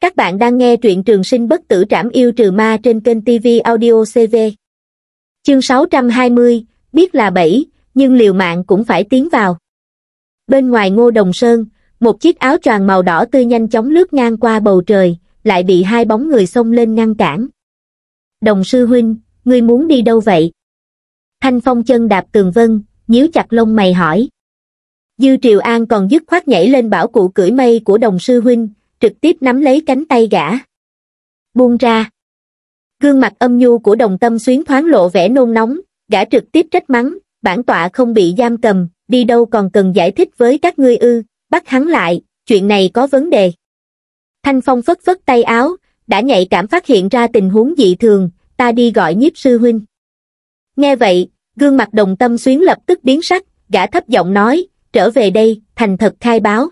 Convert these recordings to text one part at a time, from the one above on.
Các bạn đang nghe truyện trường sinh bất tử trảm yêu trừ ma trên kênh TV Audio CV. Chương 620, biết là bẫy, nhưng liều mạng cũng phải tiến vào. Bên ngoài ngô đồng sơn, một chiếc áo choàng màu đỏ tươi nhanh chóng lướt ngang qua bầu trời, lại bị hai bóng người xông lên ngăn cản. Đồng sư huynh, ngươi muốn đi đâu vậy? Thanh phong chân đạp tường vân, nhíu chặt lông mày hỏi. Dư Triều An còn dứt khoát nhảy lên bảo cụ cưỡi mây của đồng sư huynh, trực tiếp nắm lấy cánh tay gã. Buông ra. Gương mặt âm nhu của đồng tâm xuyến thoáng lộ vẻ nôn nóng, gã trực tiếp trách mắng, bản tọa không bị giam cầm, đi đâu còn cần giải thích với các ngươi ư, bắt hắn lại, chuyện này có vấn đề. Thanh Phong phất phất tay áo, đã nhạy cảm phát hiện ra tình huống dị thường, ta đi gọi nhiếp sư huynh. Nghe vậy, gương mặt đồng tâm xuyến lập tức biến sắc, gã thấp giọng nói, trở về đây, thành thật khai báo.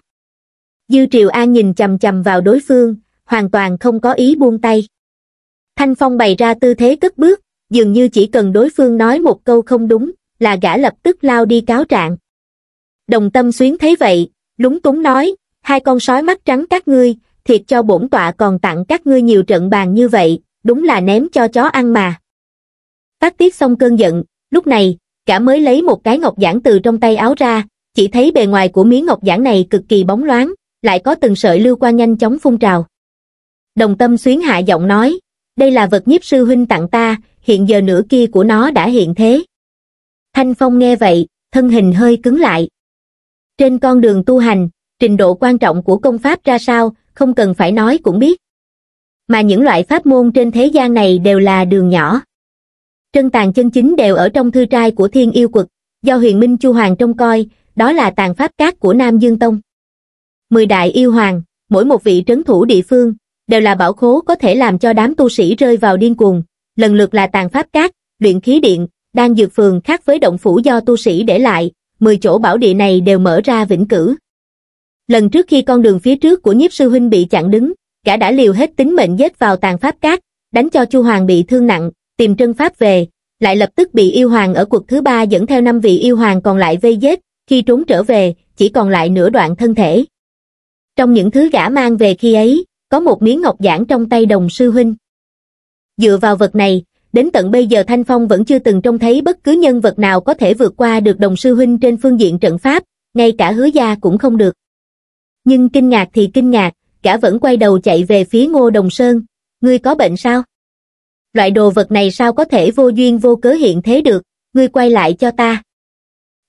Dư Triều An nhìn chầm chầm vào đối phương, hoàn toàn không có ý buông tay. Thanh Phong bày ra tư thế cất bước, dường như chỉ cần đối phương nói một câu không đúng, là gã lập tức lao đi cáo trạng. Đồng tâm xuyến thấy vậy, lúng túng nói, hai con sói mắt trắng các ngươi, thiệt cho bổn tọa còn tặng các ngươi nhiều trận bàn như vậy, đúng là ném cho chó ăn mà. Phát tiết xong cơn giận, lúc này, cả mới lấy một cái ngọc giản từ trong tay áo ra, chỉ thấy bề ngoài của miếng ngọc giản này cực kỳ bóng loáng, lại có từng sợi lưu qua nhanh chóng phun trào. Đồng tâm xuyến hạ giọng nói, đây là vật nhiếp sư huynh tặng ta, hiện giờ nửa kia của nó đã hiện thế. Thanh Phong nghe vậy, thân hình hơi cứng lại. Trên con đường tu hành, trình độ quan trọng của công pháp ra sao, không cần phải nói cũng biết. Mà những loại pháp môn trên thế gian này đều là đường nhỏ. Trân tàn chân chính đều ở trong thư trai của thiên yêu quật, do huyền minh chu hoàng trông coi, đó là tàn pháp cát của Nam Dương Tông mười đại yêu hoàng, mỗi một vị trấn thủ địa phương, đều là bảo khố có thể làm cho đám tu sĩ rơi vào điên cuồng, lần lượt là tàn pháp cát, luyện khí điện, đang dược phường khác với động phủ do tu sĩ để lại, mười chỗ bảo địa này đều mở ra vĩnh cửu. Lần trước khi con đường phía trước của nhiếp sư huynh bị chặn đứng, cả đã liều hết tính mệnh giết vào tàn pháp cát, đánh cho Chu Hoàng bị thương nặng, tìm trân pháp về, lại lập tức bị yêu hoàng ở cuộc thứ ba dẫn theo năm vị yêu hoàng còn lại vây giết, khi trốn trở về, chỉ còn lại nửa đoạn thân thể. Trong những thứ gã mang về khi ấy, có một miếng ngọc giản trong tay đồng sư huynh. Dựa vào vật này, đến tận bây giờ Thanh Phong vẫn chưa từng trông thấy bất cứ nhân vật nào có thể vượt qua được đồng sư huynh trên phương diện trận pháp, ngay cả hứa gia cũng không được. Nhưng kinh ngạc thì kinh ngạc, gã vẫn quay đầu chạy về phía ngô đồng sơn, ngươi có bệnh sao? Loại đồ vật này sao có thể vô duyên vô cớ hiện thế được, ngươi quay lại cho ta.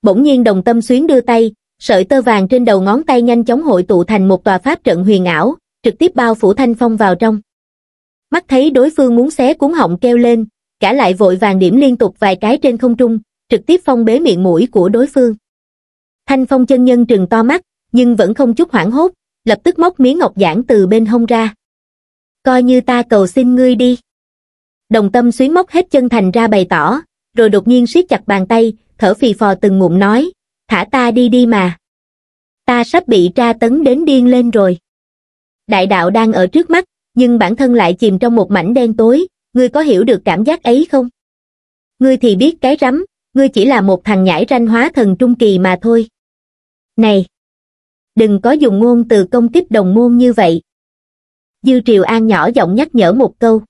Bỗng nhiên đồng tâm xuyến đưa tay, sợi tơ vàng trên đầu ngón tay nhanh chóng hội tụ thành một tòa pháp trận huyền ảo, trực tiếp bao phủ thanh phong vào trong. Mắt thấy đối phương muốn xé cuốn họng kêu lên, cả lại vội vàng điểm liên tục vài cái trên không trung, trực tiếp phong bế miệng mũi của đối phương. Thanh phong chân nhân trừng to mắt, nhưng vẫn không chút hoảng hốt, lập tức móc miếng ngọc giản từ bên hông ra. Coi như ta cầu xin ngươi đi. Đồng tâm xuyến móc hết chân thành ra bày tỏ, rồi đột nhiên siết chặt bàn tay, thở phì phò từng ngụm nói, thả ta đi đi mà. Ta sắp bị tra tấn đến điên lên rồi. Đại đạo đang ở trước mắt, nhưng bản thân lại chìm trong một mảnh đen tối, ngươi có hiểu được cảm giác ấy không? Ngươi thì biết cái rắm, ngươi chỉ là một thằng nhãi ranh hóa thần trung kỳ mà thôi. Này! Đừng có dùng ngôn từ công kích đồng môn như vậy. Dư Triều An nhỏ giọng nhắc nhở một câu.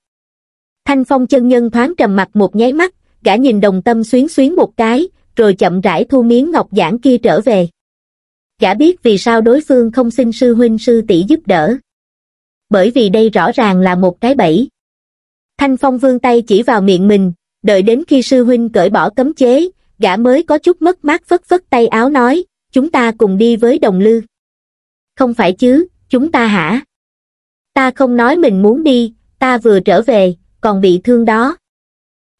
Thanh Phong chân nhân thoáng trầm mặt một nháy mắt, gã nhìn đồng tâm xuyến xuyến một cái, rồi chậm rãi thu miếng ngọc giản kia trở về. Gã biết vì sao đối phương không xin sư huynh sư tỷ giúp đỡ. Bởi vì đây rõ ràng là một cái bẫy. Thanh Phong vương tay chỉ vào miệng mình, đợi đến khi sư huynh cởi bỏ cấm chế, gã mới có chút mất mát phất phất tay áo nói, chúng ta cùng đi với đồng lư. Không phải chứ, chúng ta hả? Ta không nói mình muốn đi, ta vừa trở về, còn bị thương đó.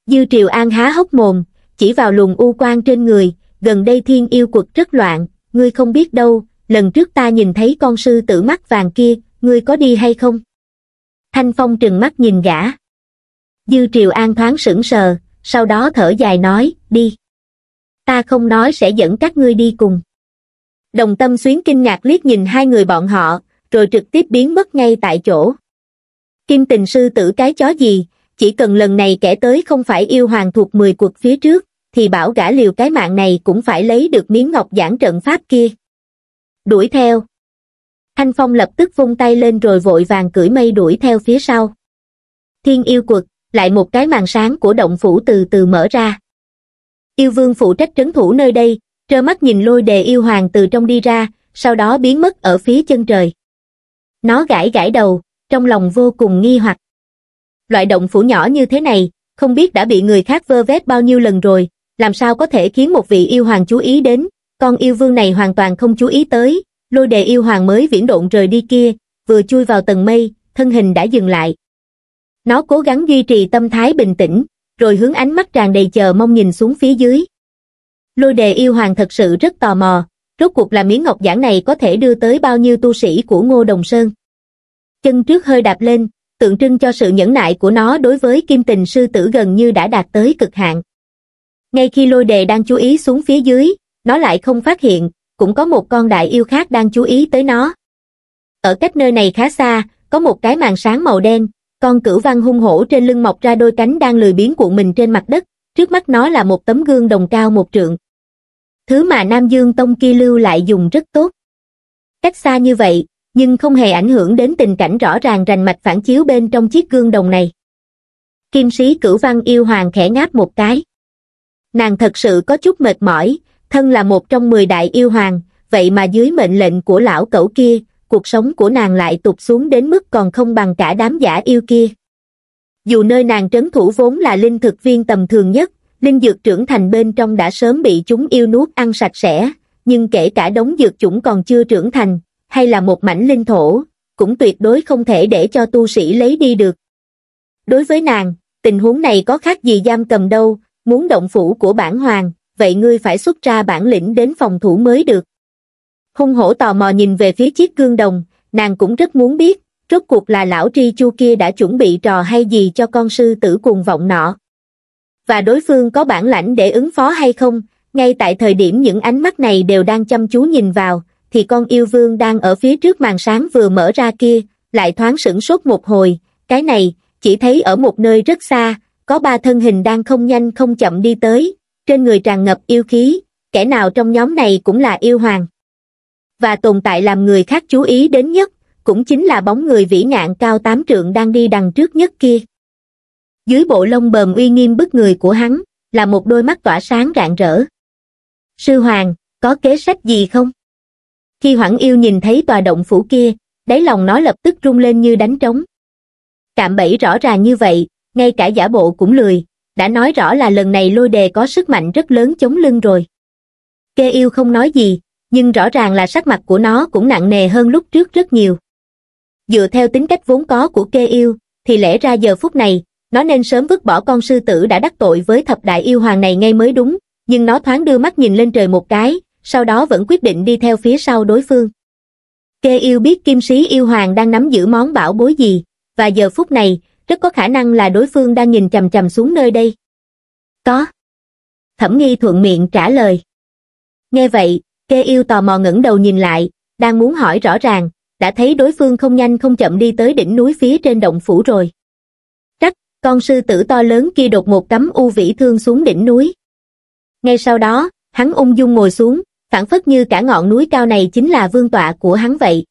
Dư Triều An há hốc mồm, chỉ vào luồng u quan trên người, gần đây thiên yêu quật rất loạn, ngươi không biết đâu, lần trước ta nhìn thấy con sư tử mắt vàng kia, ngươi có đi hay không? Thanh Phong trừng mắt nhìn gã. Dư Triều An thoáng sững sờ, sau đó thở dài nói, đi. Ta không nói sẽ dẫn các ngươi đi cùng. Đồng tâm xuyến kinh ngạc liếc nhìn hai người bọn họ, rồi trực tiếp biến mất ngay tại chỗ. Kim tình sư tử cái chó gì, chỉ cần lần này kẻ tới không phải yêu hoàng thuộc mười cuộc phía trước, thì bảo gã liều cái mạng này cũng phải lấy được miếng ngọc giảng trận pháp kia. Đuổi theo. Thanh Phong lập tức vung tay lên rồi vội vàng cưỡi mây đuổi theo phía sau. Thiên yêu quật, lại một cái màn sáng của động phủ từ từ mở ra. Yêu vương phụ trách trấn thủ nơi đây, trơ mắt nhìn lôi đề yêu hoàng từ trong đi ra, sau đó biến mất ở phía chân trời. Nó gãi gãi đầu, trong lòng vô cùng nghi hoặc. Loại động phủ nhỏ như thế này, không biết đã bị người khác vơ vét bao nhiêu lần rồi, làm sao có thể khiến một vị yêu hoàng chú ý đến, con yêu vương này hoàn toàn không chú ý tới, lôi đề yêu hoàng mới viễn độn rời đi kia, vừa chui vào tầng mây, thân hình đã dừng lại. Nó cố gắng duy trì tâm thái bình tĩnh, rồi hướng ánh mắt tràn đầy chờ mong nhìn xuống phía dưới. Lôi đề yêu hoàng thật sự rất tò mò, rốt cuộc là miếng ngọc giản này có thể đưa tới bao nhiêu tu sĩ của Ngô Đồng Sơn. Chân trước hơi đạp lên, tượng trưng cho sự nhẫn nại của nó đối với kim tình sư tử gần như đã đạt tới cực hạn ngay khi lôi đề đang chú ý xuống phía dưới, nó lại không phát hiện, cũng có một con đại yêu khác đang chú ý tới nó. Ở cách nơi này khá xa, có một cái màn sáng màu đen, con cửu văn hung hổ trên lưng mọc ra đôi cánh đang lười biến cuộn mình trên mặt đất, trước mắt nó là một tấm gương đồng cao một trượng. Thứ mà Nam Dương Tông kia lưu lại dùng rất tốt. Cách xa như vậy, nhưng không hề ảnh hưởng đến tình cảnh rõ ràng rành mạch phản chiếu bên trong chiếc gương đồng này. Kim sĩ cửu văn yêu hoàng khẽ ngáp một cái nàng thật sự có chút mệt mỏi thân là một trong mười đại yêu hoàng vậy mà dưới mệnh lệnh của lão cẩu kia cuộc sống của nàng lại tụt xuống đến mức còn không bằng cả đám giả yêu kia dù nơi nàng trấn thủ vốn là linh thực viên tầm thường nhất linh dược trưởng thành bên trong đã sớm bị chúng yêu nuốt ăn sạch sẽ nhưng kể cả đống dược chủng còn chưa trưởng thành hay là một mảnh linh thổ cũng tuyệt đối không thể để cho tu sĩ lấy đi được đối với nàng tình huống này có khác gì giam cầm đâu muốn động phủ của bản hoàng, vậy ngươi phải xuất ra bản lĩnh đến phòng thủ mới được. Hung hổ tò mò nhìn về phía chiếc gương đồng, nàng cũng rất muốn biết, rốt cuộc là lão tri chu kia đã chuẩn bị trò hay gì cho con sư tử cuồng vọng nọ. Và đối phương có bản lãnh để ứng phó hay không, ngay tại thời điểm những ánh mắt này đều đang chăm chú nhìn vào, thì con yêu vương đang ở phía trước màn sáng vừa mở ra kia, lại thoáng sửng sốt một hồi, cái này, chỉ thấy ở một nơi rất xa, có ba thân hình đang không nhanh không chậm đi tới, trên người tràn ngập yêu khí, kẻ nào trong nhóm này cũng là yêu hoàng. Và tồn tại làm người khác chú ý đến nhất, cũng chính là bóng người vĩ ngạn cao tám trượng đang đi đằng trước nhất kia. Dưới bộ lông bờm uy nghiêm bức người của hắn, là một đôi mắt tỏa sáng rạng rỡ. Sư Hoàng, có kế sách gì không? Khi Hoảng Yêu nhìn thấy tòa động phủ kia, đáy lòng nó lập tức rung lên như đánh trống. Cạm bẫy rõ ràng như vậy, ngay cả giả bộ cũng lười, đã nói rõ là lần này lôi đề có sức mạnh rất lớn chống lưng rồi. Kê yêu không nói gì, nhưng rõ ràng là sắc mặt của nó cũng nặng nề hơn lúc trước rất nhiều. Dựa theo tính cách vốn có của kê yêu, thì lẽ ra giờ phút này, nó nên sớm vứt bỏ con sư tử đã đắc tội với thập đại yêu hoàng này ngay mới đúng, nhưng nó thoáng đưa mắt nhìn lên trời một cái, sau đó vẫn quyết định đi theo phía sau đối phương. Kê yêu biết kim sĩ yêu hoàng đang nắm giữ món bảo bối gì, và giờ phút này, rất có khả năng là đối phương đang nhìn chầm chầm xuống nơi đây. Có. Thẩm nghi thuận miệng trả lời. Nghe vậy, kê yêu tò mò ngẩng đầu nhìn lại, đang muốn hỏi rõ ràng, đã thấy đối phương không nhanh không chậm đi tới đỉnh núi phía trên động phủ rồi. Trắc, con sư tử to lớn kia đột một cắm u vĩ thương xuống đỉnh núi. Ngay sau đó, hắn ung dung ngồi xuống, phản phất như cả ngọn núi cao này chính là vương tọa của hắn vậy.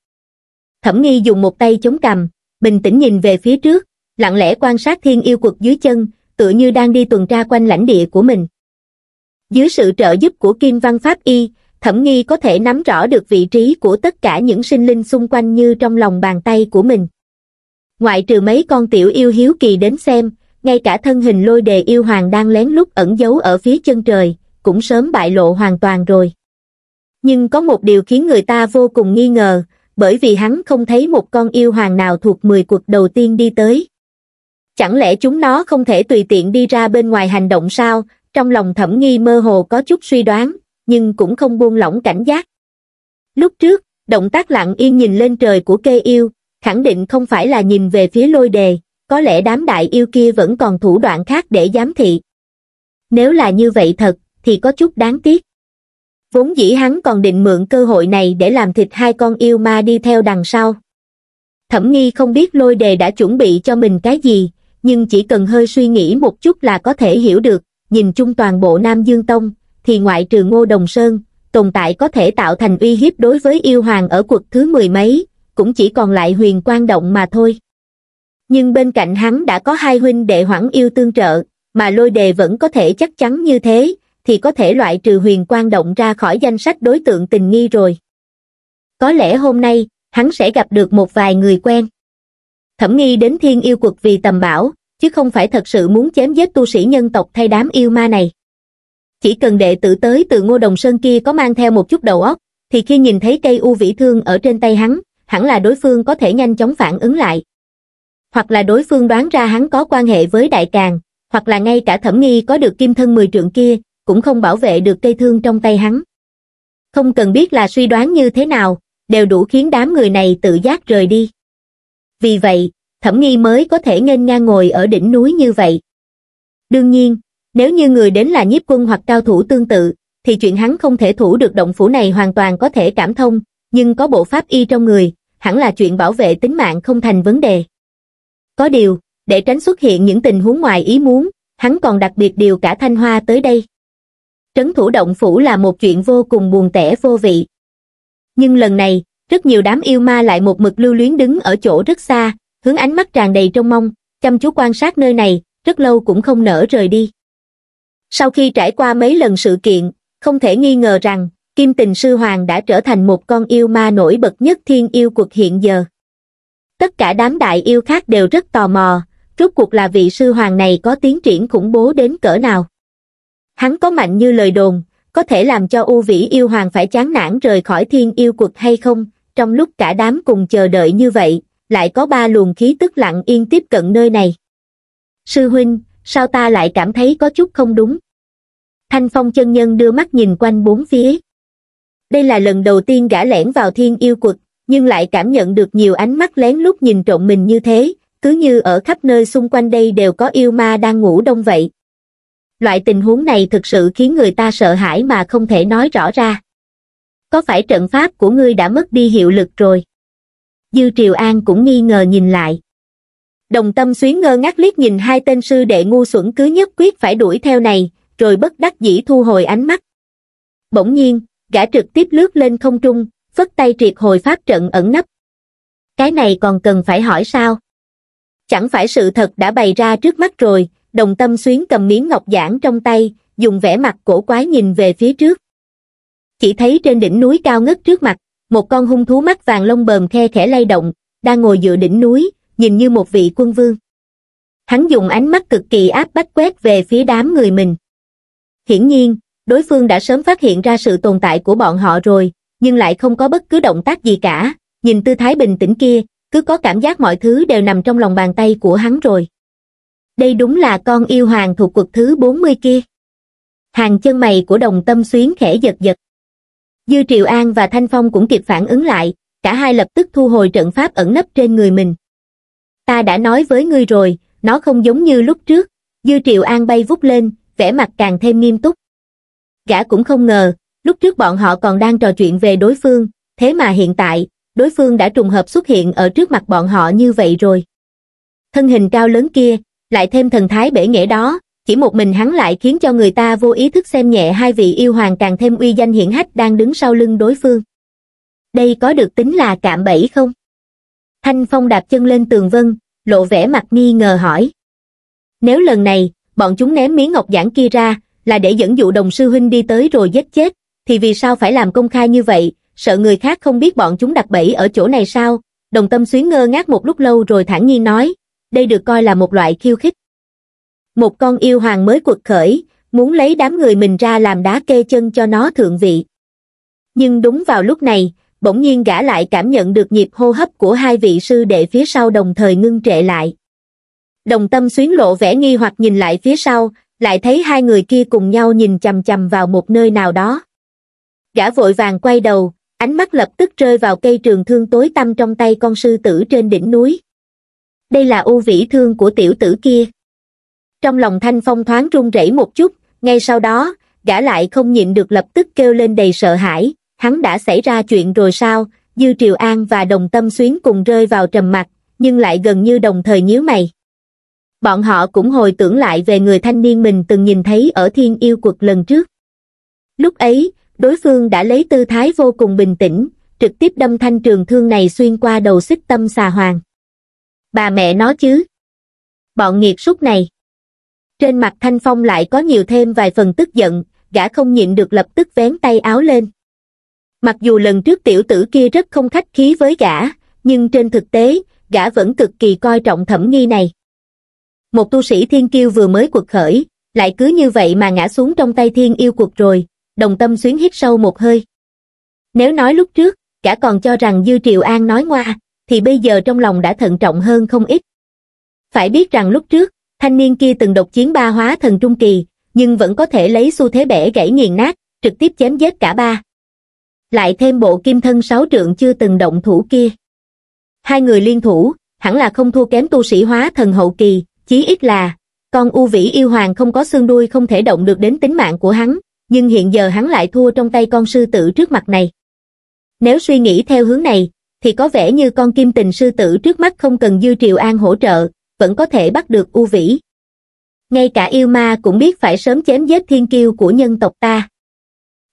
Thẩm nghi dùng một tay chống cằm, bình tĩnh nhìn về phía trước, lặng lẽ quan sát thiên yêu quật dưới chân, tựa như đang đi tuần tra quanh lãnh địa của mình. Dưới sự trợ giúp của Kim Văn Pháp Y, Thẩm Nghi có thể nắm rõ được vị trí của tất cả những sinh linh xung quanh như trong lòng bàn tay của mình. Ngoại trừ mấy con tiểu yêu hiếu kỳ đến xem, ngay cả thân hình lôi đề yêu hoàng đang lén lút ẩn giấu ở phía chân trời, cũng sớm bại lộ hoàn toàn rồi. Nhưng có một điều khiến người ta vô cùng nghi ngờ, bởi vì hắn không thấy một con yêu hoàng nào thuộc 10 cuộc đầu tiên đi tới, chẳng lẽ chúng nó không thể tùy tiện đi ra bên ngoài hành động sao, trong lòng thẩm nghi mơ hồ có chút suy đoán, nhưng cũng không buông lỏng cảnh giác. Lúc trước, động tác lặng yên nhìn lên trời của kê yêu, khẳng định không phải là nhìn về phía lôi đề, có lẽ đám đại yêu kia vẫn còn thủ đoạn khác để giám thị. Nếu là như vậy thật, thì có chút đáng tiếc. Vốn dĩ hắn còn định mượn cơ hội này để làm thịt hai con yêu ma đi theo đằng sau. Thẩm nghi không biết lôi đề đã chuẩn bị cho mình cái gì, nhưng chỉ cần hơi suy nghĩ một chút là có thể hiểu được, nhìn chung toàn bộ Nam Dương Tông, thì ngoại trừ Ngô Đồng Sơn, tồn tại có thể tạo thành uy hiếp đối với yêu hoàng ở cuộc thứ mười mấy, cũng chỉ còn lại huyền quan động mà thôi. Nhưng bên cạnh hắn đã có hai huynh đệ hoãn yêu tương trợ, mà lôi đề vẫn có thể chắc chắn như thế, thì có thể loại trừ huyền quan động ra khỏi danh sách đối tượng tình nghi rồi. Có lẽ hôm nay, hắn sẽ gặp được một vài người quen thẩm nghi đến thiên yêu quật vì tầm bảo, chứ không phải thật sự muốn chém giết tu sĩ nhân tộc thay đám yêu ma này. Chỉ cần đệ tử tới từ ngô đồng sơn kia có mang theo một chút đầu óc, thì khi nhìn thấy cây u vĩ thương ở trên tay hắn, hẳn là đối phương có thể nhanh chóng phản ứng lại. Hoặc là đối phương đoán ra hắn có quan hệ với đại càng, hoặc là ngay cả thẩm nghi có được kim thân mười trượng kia, cũng không bảo vệ được cây thương trong tay hắn. Không cần biết là suy đoán như thế nào, đều đủ khiến đám người này tự giác rời đi. Vì vậy, Thẩm Nghi mới có thể nghênh ngang ngồi ở đỉnh núi như vậy. Đương nhiên, nếu như người đến là nhiếp quân hoặc cao thủ tương tự, thì chuyện hắn không thể thủ được động phủ này hoàn toàn có thể cảm thông, nhưng có bộ pháp y trong người, hẳn là chuyện bảo vệ tính mạng không thành vấn đề. Có điều, để tránh xuất hiện những tình huống ngoài ý muốn, hắn còn đặc biệt điều cả Thanh Hoa tới đây. Trấn thủ động phủ là một chuyện vô cùng buồn tẻ vô vị. Nhưng lần này, rất nhiều đám yêu ma lại một mực lưu luyến đứng ở chỗ rất xa hướng ánh mắt tràn đầy trông mong chăm chú quan sát nơi này rất lâu cũng không nỡ rời đi sau khi trải qua mấy lần sự kiện không thể nghi ngờ rằng kim tình sư hoàng đã trở thành một con yêu ma nổi bật nhất thiên yêu cuộc hiện giờ tất cả đám đại yêu khác đều rất tò mò rốt cuộc là vị sư hoàng này có tiến triển khủng bố đến cỡ nào hắn có mạnh như lời đồn có thể làm cho u vĩ yêu hoàng phải chán nản rời khỏi thiên yêu cuộc hay không trong lúc cả đám cùng chờ đợi như vậy, lại có ba luồng khí tức lặng yên tiếp cận nơi này. Sư huynh, sao ta lại cảm thấy có chút không đúng? Thanh phong chân nhân đưa mắt nhìn quanh bốn phía. Đây là lần đầu tiên gã lẻn vào thiên yêu quật, nhưng lại cảm nhận được nhiều ánh mắt lén lút nhìn trộm mình như thế, cứ như ở khắp nơi xung quanh đây đều có yêu ma đang ngủ đông vậy. Loại tình huống này thực sự khiến người ta sợ hãi mà không thể nói rõ ra có phải trận pháp của ngươi đã mất đi hiệu lực rồi? Dư Triều An cũng nghi ngờ nhìn lại. Đồng tâm xuyến ngơ ngác liếc nhìn hai tên sư đệ ngu xuẩn cứ nhất quyết phải đuổi theo này, rồi bất đắc dĩ thu hồi ánh mắt. Bỗng nhiên, gã trực tiếp lướt lên không trung, phất tay triệt hồi pháp trận ẩn nấp. Cái này còn cần phải hỏi sao? Chẳng phải sự thật đã bày ra trước mắt rồi, đồng tâm xuyến cầm miếng ngọc giản trong tay, dùng vẻ mặt cổ quái nhìn về phía trước chỉ thấy trên đỉnh núi cao ngất trước mặt, một con hung thú mắt vàng lông bờm khe khẽ lay động, đang ngồi dựa đỉnh núi, nhìn như một vị quân vương. Hắn dùng ánh mắt cực kỳ áp bách quét về phía đám người mình. Hiển nhiên, đối phương đã sớm phát hiện ra sự tồn tại của bọn họ rồi, nhưng lại không có bất cứ động tác gì cả, nhìn tư thái bình tĩnh kia, cứ có cảm giác mọi thứ đều nằm trong lòng bàn tay của hắn rồi. Đây đúng là con yêu hoàng thuộc cuộc thứ 40 kia. Hàng chân mày của đồng tâm xuyến khẽ giật giật dư triều an và thanh phong cũng kịp phản ứng lại cả hai lập tức thu hồi trận pháp ẩn nấp trên người mình ta đã nói với ngươi rồi nó không giống như lúc trước dư triều an bay vút lên vẻ mặt càng thêm nghiêm túc gã cũng không ngờ lúc trước bọn họ còn đang trò chuyện về đối phương thế mà hiện tại đối phương đã trùng hợp xuất hiện ở trước mặt bọn họ như vậy rồi thân hình cao lớn kia lại thêm thần thái bể nghệ đó chỉ một mình hắn lại khiến cho người ta vô ý thức xem nhẹ hai vị yêu hoàng càng thêm uy danh hiển hách đang đứng sau lưng đối phương đây có được tính là cạm bẫy không thanh phong đạp chân lên tường vân lộ vẻ mặt nghi ngờ hỏi nếu lần này bọn chúng ném miếng ngọc giản kia ra là để dẫn dụ đồng sư huynh đi tới rồi giết chết thì vì sao phải làm công khai như vậy sợ người khác không biết bọn chúng đặt bẫy ở chỗ này sao đồng tâm xuyến ngơ ngác một lúc lâu rồi thản nhiên nói đây được coi là một loại khiêu khích một con yêu hoàng mới quật khởi muốn lấy đám người mình ra làm đá kê chân cho nó thượng vị nhưng đúng vào lúc này bỗng nhiên gã lại cảm nhận được nhịp hô hấp của hai vị sư đệ phía sau đồng thời ngưng trệ lại đồng tâm xuyến lộ vẻ nghi hoặc nhìn lại phía sau lại thấy hai người kia cùng nhau nhìn chằm chằm vào một nơi nào đó gã vội vàng quay đầu ánh mắt lập tức rơi vào cây trường thương tối tăm trong tay con sư tử trên đỉnh núi đây là ưu vĩ thương của tiểu tử kia trong lòng thanh phong thoáng run rẩy một chút ngay sau đó gã lại không nhịn được lập tức kêu lên đầy sợ hãi hắn đã xảy ra chuyện rồi sao dư triều an và đồng tâm xuyến cùng rơi vào trầm mặc nhưng lại gần như đồng thời nhíu mày bọn họ cũng hồi tưởng lại về người thanh niên mình từng nhìn thấy ở thiên yêu quật lần trước lúc ấy đối phương đã lấy tư thái vô cùng bình tĩnh trực tiếp đâm thanh trường thương này xuyên qua đầu xích tâm xà hoàng bà mẹ nó chứ bọn nghiệt súc này trên mặt Thanh Phong lại có nhiều thêm vài phần tức giận, gã không nhịn được lập tức vén tay áo lên. Mặc dù lần trước tiểu tử kia rất không khách khí với gã, nhưng trên thực tế, gã vẫn cực kỳ coi trọng thẩm nghi này. Một tu sĩ thiên kiêu vừa mới cuộc khởi, lại cứ như vậy mà ngã xuống trong tay thiên yêu cuộc rồi, đồng tâm xuyến hít sâu một hơi. Nếu nói lúc trước, gã còn cho rằng Dư Triều An nói ngoa, thì bây giờ trong lòng đã thận trọng hơn không ít. Phải biết rằng lúc trước, thanh niên kia từng độc chiến ba hóa thần trung kỳ nhưng vẫn có thể lấy xu thế bẻ gãy nghiền nát trực tiếp chém giết cả ba lại thêm bộ kim thân sáu trượng chưa từng động thủ kia hai người liên thủ hẳn là không thua kém tu sĩ hóa thần hậu kỳ chí ít là con u vĩ yêu hoàng không có xương đuôi không thể động được đến tính mạng của hắn nhưng hiện giờ hắn lại thua trong tay con sư tử trước mặt này nếu suy nghĩ theo hướng này thì có vẻ như con kim tình sư tử trước mắt không cần dư triều an hỗ trợ vẫn có thể bắt được U Vĩ. Ngay cả yêu ma cũng biết phải sớm chém giết thiên kiêu của nhân tộc ta.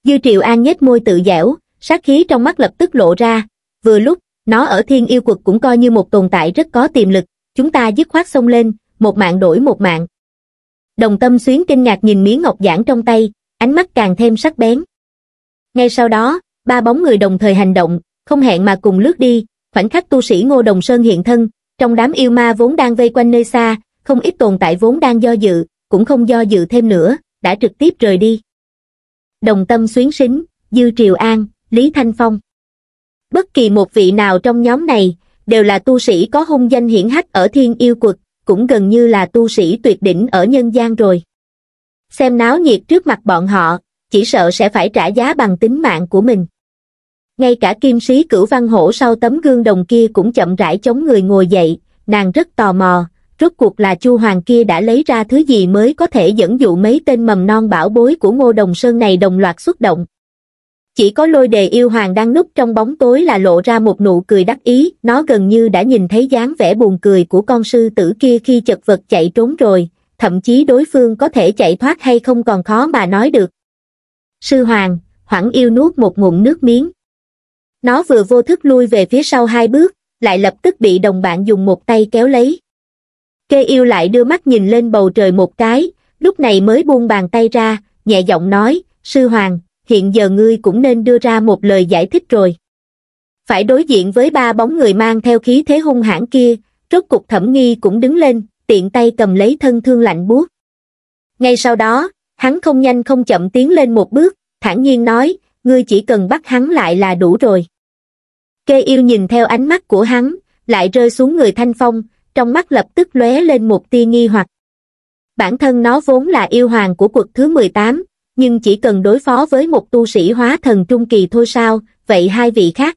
Dư Triều An nhếch môi tự dẻo, sát khí trong mắt lập tức lộ ra, vừa lúc, nó ở thiên yêu quật cũng coi như một tồn tại rất có tiềm lực, chúng ta dứt khoát xông lên, một mạng đổi một mạng. Đồng tâm xuyến kinh ngạc nhìn miếng ngọc giản trong tay, ánh mắt càng thêm sắc bén. Ngay sau đó, ba bóng người đồng thời hành động, không hẹn mà cùng lướt đi, khoảnh khắc tu sĩ Ngô Đồng Sơn hiện thân, trong đám yêu ma vốn đang vây quanh nơi xa, không ít tồn tại vốn đang do dự, cũng không do dự thêm nữa, đã trực tiếp rời đi. Đồng tâm xuyến xính, Dư Triều An, Lý Thanh Phong. Bất kỳ một vị nào trong nhóm này, đều là tu sĩ có hung danh hiển hách ở thiên yêu quật, cũng gần như là tu sĩ tuyệt đỉnh ở nhân gian rồi. Xem náo nhiệt trước mặt bọn họ, chỉ sợ sẽ phải trả giá bằng tính mạng của mình. Ngay cả kim sĩ cửu văn hổ sau tấm gương đồng kia cũng chậm rãi chống người ngồi dậy, nàng rất tò mò, rốt cuộc là Chu Hoàng kia đã lấy ra thứ gì mới có thể dẫn dụ mấy tên mầm non bảo bối của Ngô Đồng Sơn này đồng loạt xuất động. Chỉ có lôi đề yêu hoàng đang núp trong bóng tối là lộ ra một nụ cười đắc ý, nó gần như đã nhìn thấy dáng vẻ buồn cười của con sư tử kia khi chật vật chạy trốn rồi, thậm chí đối phương có thể chạy thoát hay không còn khó mà nói được. Sư hoàng, hoảng yêu nuốt một ngụm nước miếng. Nó vừa vô thức lui về phía sau hai bước, lại lập tức bị đồng bạn dùng một tay kéo lấy. Kê yêu lại đưa mắt nhìn lên bầu trời một cái, lúc này mới buông bàn tay ra, nhẹ giọng nói, sư hoàng, hiện giờ ngươi cũng nên đưa ra một lời giải thích rồi. Phải đối diện với ba bóng người mang theo khí thế hung hãn kia, rốt cục thẩm nghi cũng đứng lên, tiện tay cầm lấy thân thương lạnh buốt. Ngay sau đó, hắn không nhanh không chậm tiến lên một bước, thản nhiên nói, ngươi chỉ cần bắt hắn lại là đủ rồi. Kê yêu nhìn theo ánh mắt của hắn, lại rơi xuống người thanh phong, trong mắt lập tức lóe lên một tia nghi hoặc. Bản thân nó vốn là yêu hoàng của cuộc thứ 18, nhưng chỉ cần đối phó với một tu sĩ hóa thần trung kỳ thôi sao, vậy hai vị khác.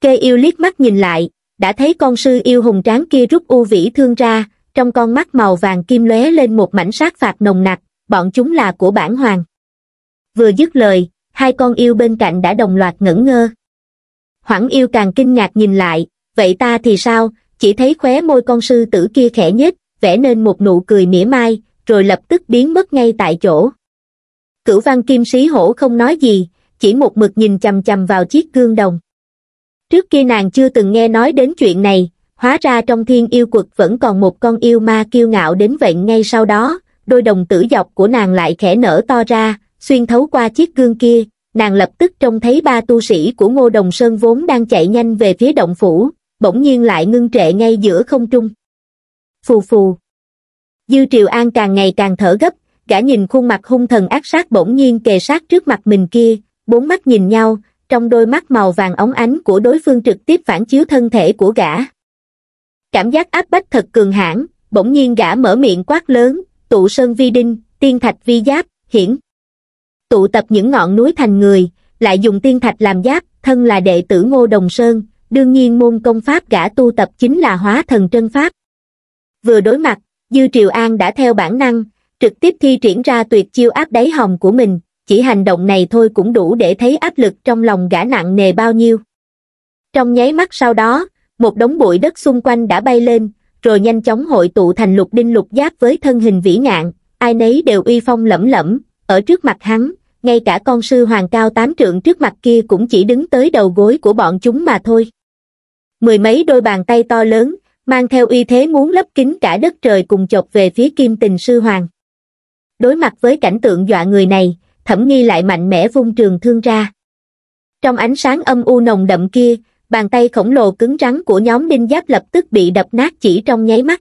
Kê yêu liếc mắt nhìn lại, đã thấy con sư yêu hùng tráng kia rút u vĩ thương ra, trong con mắt màu vàng kim lóe lên một mảnh sát phạt nồng nặc, bọn chúng là của bản hoàng. Vừa dứt lời, hai con yêu bên cạnh đã đồng loạt ngẩn ngơ hoảng yêu càng kinh ngạc nhìn lại vậy ta thì sao chỉ thấy khóe môi con sư tử kia khẽ nhếch vẽ nên một nụ cười mỉa mai rồi lập tức biến mất ngay tại chỗ cửu văn kim sĩ hổ không nói gì chỉ một mực nhìn chằm chằm vào chiếc gương đồng trước kia nàng chưa từng nghe nói đến chuyện này hóa ra trong thiên yêu quật vẫn còn một con yêu ma kiêu ngạo đến vậy ngay sau đó đôi đồng tử dọc của nàng lại khẽ nở to ra xuyên thấu qua chiếc gương kia nàng lập tức trông thấy ba tu sĩ của ngô đồng sơn vốn đang chạy nhanh về phía động phủ bỗng nhiên lại ngưng trệ ngay giữa không trung phù phù dư triều an càng ngày càng thở gấp gã nhìn khuôn mặt hung thần ác sát bỗng nhiên kề sát trước mặt mình kia bốn mắt nhìn nhau trong đôi mắt màu vàng óng ánh của đối phương trực tiếp phản chiếu thân thể của gã cảm giác áp bách thật cường hãn bỗng nhiên gã mở miệng quát lớn tụ sơn vi đinh tiên thạch vi giáp hiển tụ tập những ngọn núi thành người, lại dùng tiên thạch làm giáp, thân là đệ tử Ngô Đồng Sơn, đương nhiên môn công pháp gã tu tập chính là hóa thần trân pháp. Vừa đối mặt, Dư Triều An đã theo bản năng, trực tiếp thi triển ra tuyệt chiêu áp đáy hồng của mình, chỉ hành động này thôi cũng đủ để thấy áp lực trong lòng gã nặng nề bao nhiêu. Trong nháy mắt sau đó, một đống bụi đất xung quanh đã bay lên, rồi nhanh chóng hội tụ thành lục đinh lục giáp với thân hình vĩ ngạn, ai nấy đều uy phong lẫm lẫm, ở trước mặt hắn, ngay cả con sư hoàng cao tám trượng trước mặt kia cũng chỉ đứng tới đầu gối của bọn chúng mà thôi. Mười mấy đôi bàn tay to lớn, mang theo uy thế muốn lấp kín cả đất trời cùng chọc về phía kim tình sư hoàng. Đối mặt với cảnh tượng dọa người này, thẩm nghi lại mạnh mẽ vung trường thương ra. Trong ánh sáng âm u nồng đậm kia, bàn tay khổng lồ cứng rắn của nhóm đinh giáp lập tức bị đập nát chỉ trong nháy mắt.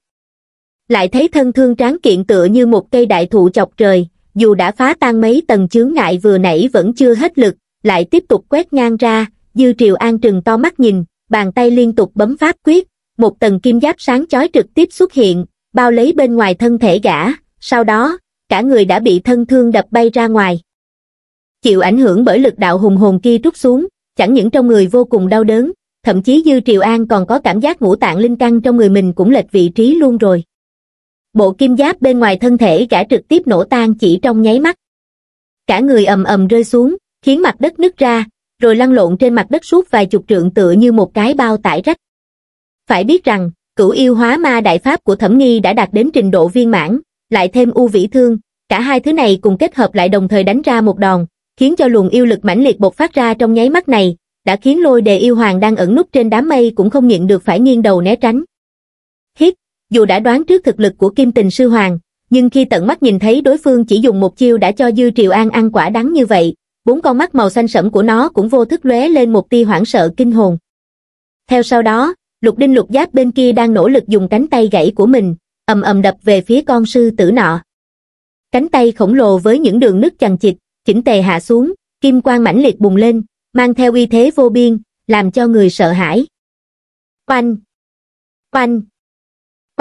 Lại thấy thân thương tráng kiện tựa như một cây đại thụ chọc trời, dù đã phá tan mấy tầng chướng ngại vừa nãy vẫn chưa hết lực, lại tiếp tục quét ngang ra, Dư Triều An trừng to mắt nhìn, bàn tay liên tục bấm pháp quyết, một tầng kim giáp sáng chói trực tiếp xuất hiện, bao lấy bên ngoài thân thể gã, sau đó, cả người đã bị thân thương đập bay ra ngoài. Chịu ảnh hưởng bởi lực đạo hùng hồn kia trút xuống, chẳng những trong người vô cùng đau đớn, thậm chí Dư Triều An còn có cảm giác ngũ tạng linh căng trong người mình cũng lệch vị trí luôn rồi bộ kim giáp bên ngoài thân thể gã trực tiếp nổ tan chỉ trong nháy mắt. Cả người ầm ầm rơi xuống, khiến mặt đất nứt ra, rồi lăn lộn trên mặt đất suốt vài chục trượng tựa như một cái bao tải rách. Phải biết rằng, cửu yêu hóa ma đại pháp của thẩm nghi đã đạt đến trình độ viên mãn, lại thêm u vĩ thương, cả hai thứ này cùng kết hợp lại đồng thời đánh ra một đòn, khiến cho luồng yêu lực mãnh liệt bộc phát ra trong nháy mắt này, đã khiến lôi đề yêu hoàng đang ẩn núp trên đám mây cũng không nhịn được phải nghiêng đầu né tránh. Dù đã đoán trước thực lực của Kim Tình Sư Hoàng, nhưng khi tận mắt nhìn thấy đối phương chỉ dùng một chiêu đã cho Dư Triều An ăn quả đắng như vậy, bốn con mắt màu xanh sẫm của nó cũng vô thức lóe lên một tia hoảng sợ kinh hồn. Theo sau đó, lục đinh lục giáp bên kia đang nỗ lực dùng cánh tay gãy của mình, ầm ầm đập về phía con sư tử nọ. Cánh tay khổng lồ với những đường nứt chằng chịt, chỉnh tề hạ xuống, kim quang mãnh liệt bùng lên, mang theo uy thế vô biên, làm cho người sợ hãi. Oanh! Oanh!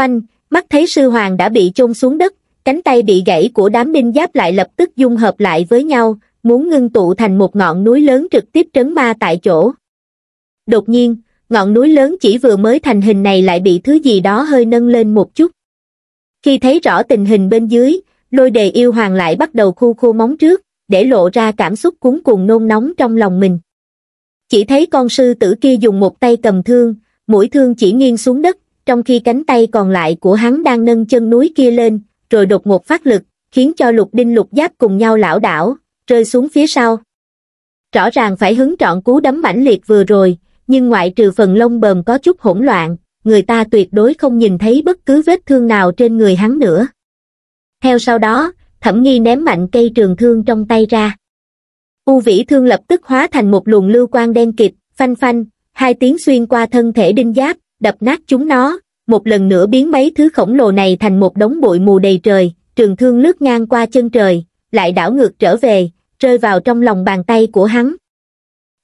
Phanh, mắt thấy sư hoàng đã bị chôn xuống đất, cánh tay bị gãy của đám binh giáp lại lập tức dung hợp lại với nhau, muốn ngưng tụ thành một ngọn núi lớn trực tiếp trấn ma tại chỗ. Đột nhiên, ngọn núi lớn chỉ vừa mới thành hình này lại bị thứ gì đó hơi nâng lên một chút. Khi thấy rõ tình hình bên dưới, lôi đề yêu hoàng lại bắt đầu khu khu móng trước, để lộ ra cảm xúc cuốn cuồng nôn nóng trong lòng mình. Chỉ thấy con sư tử kia dùng một tay cầm thương, mũi thương chỉ nghiêng xuống đất, trong khi cánh tay còn lại của hắn đang nâng chân núi kia lên, rồi đột ngột phát lực, khiến cho lục đinh lục giáp cùng nhau lảo đảo, rơi xuống phía sau. Rõ ràng phải hứng trọn cú đấm mãnh liệt vừa rồi, nhưng ngoại trừ phần lông bờm có chút hỗn loạn, người ta tuyệt đối không nhìn thấy bất cứ vết thương nào trên người hắn nữa. Theo sau đó, thẩm nghi ném mạnh cây trường thương trong tay ra. U vĩ thương lập tức hóa thành một luồng lưu quang đen kịt, phanh phanh, hai tiếng xuyên qua thân thể đinh giáp, đập nát chúng nó một lần nữa biến mấy thứ khổng lồ này thành một đống bụi mù đầy trời trường thương lướt ngang qua chân trời lại đảo ngược trở về rơi vào trong lòng bàn tay của hắn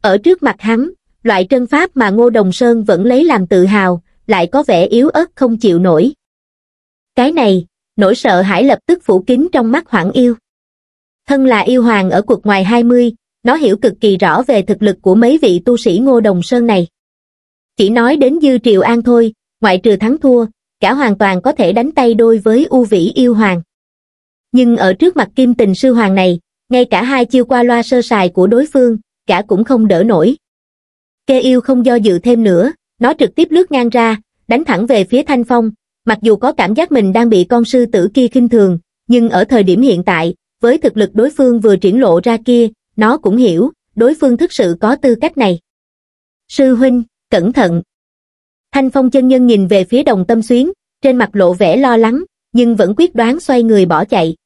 ở trước mặt hắn loại trân pháp mà ngô đồng sơn vẫn lấy làm tự hào lại có vẻ yếu ớt không chịu nổi cái này nỗi sợ hãi lập tức phủ kín trong mắt hoảng yêu thân là yêu hoàng ở cuộc ngoài hai mươi nó hiểu cực kỳ rõ về thực lực của mấy vị tu sĩ ngô đồng sơn này chỉ nói đến dư triều an thôi, ngoại trừ thắng thua, cả hoàn toàn có thể đánh tay đôi với U Vĩ Yêu Hoàng. Nhưng ở trước mặt kim tình sư hoàng này, ngay cả hai chiêu qua loa sơ sài của đối phương, cả cũng không đỡ nổi. Kê yêu không do dự thêm nữa, nó trực tiếp lướt ngang ra, đánh thẳng về phía Thanh Phong, mặc dù có cảm giác mình đang bị con sư tử kia khinh thường, nhưng ở thời điểm hiện tại, với thực lực đối phương vừa triển lộ ra kia, nó cũng hiểu, đối phương thực sự có tư cách này. Sư huynh cẩn thận. Thanh phong chân nhân nhìn về phía đồng tâm xuyến, trên mặt lộ vẻ lo lắng, nhưng vẫn quyết đoán xoay người bỏ chạy.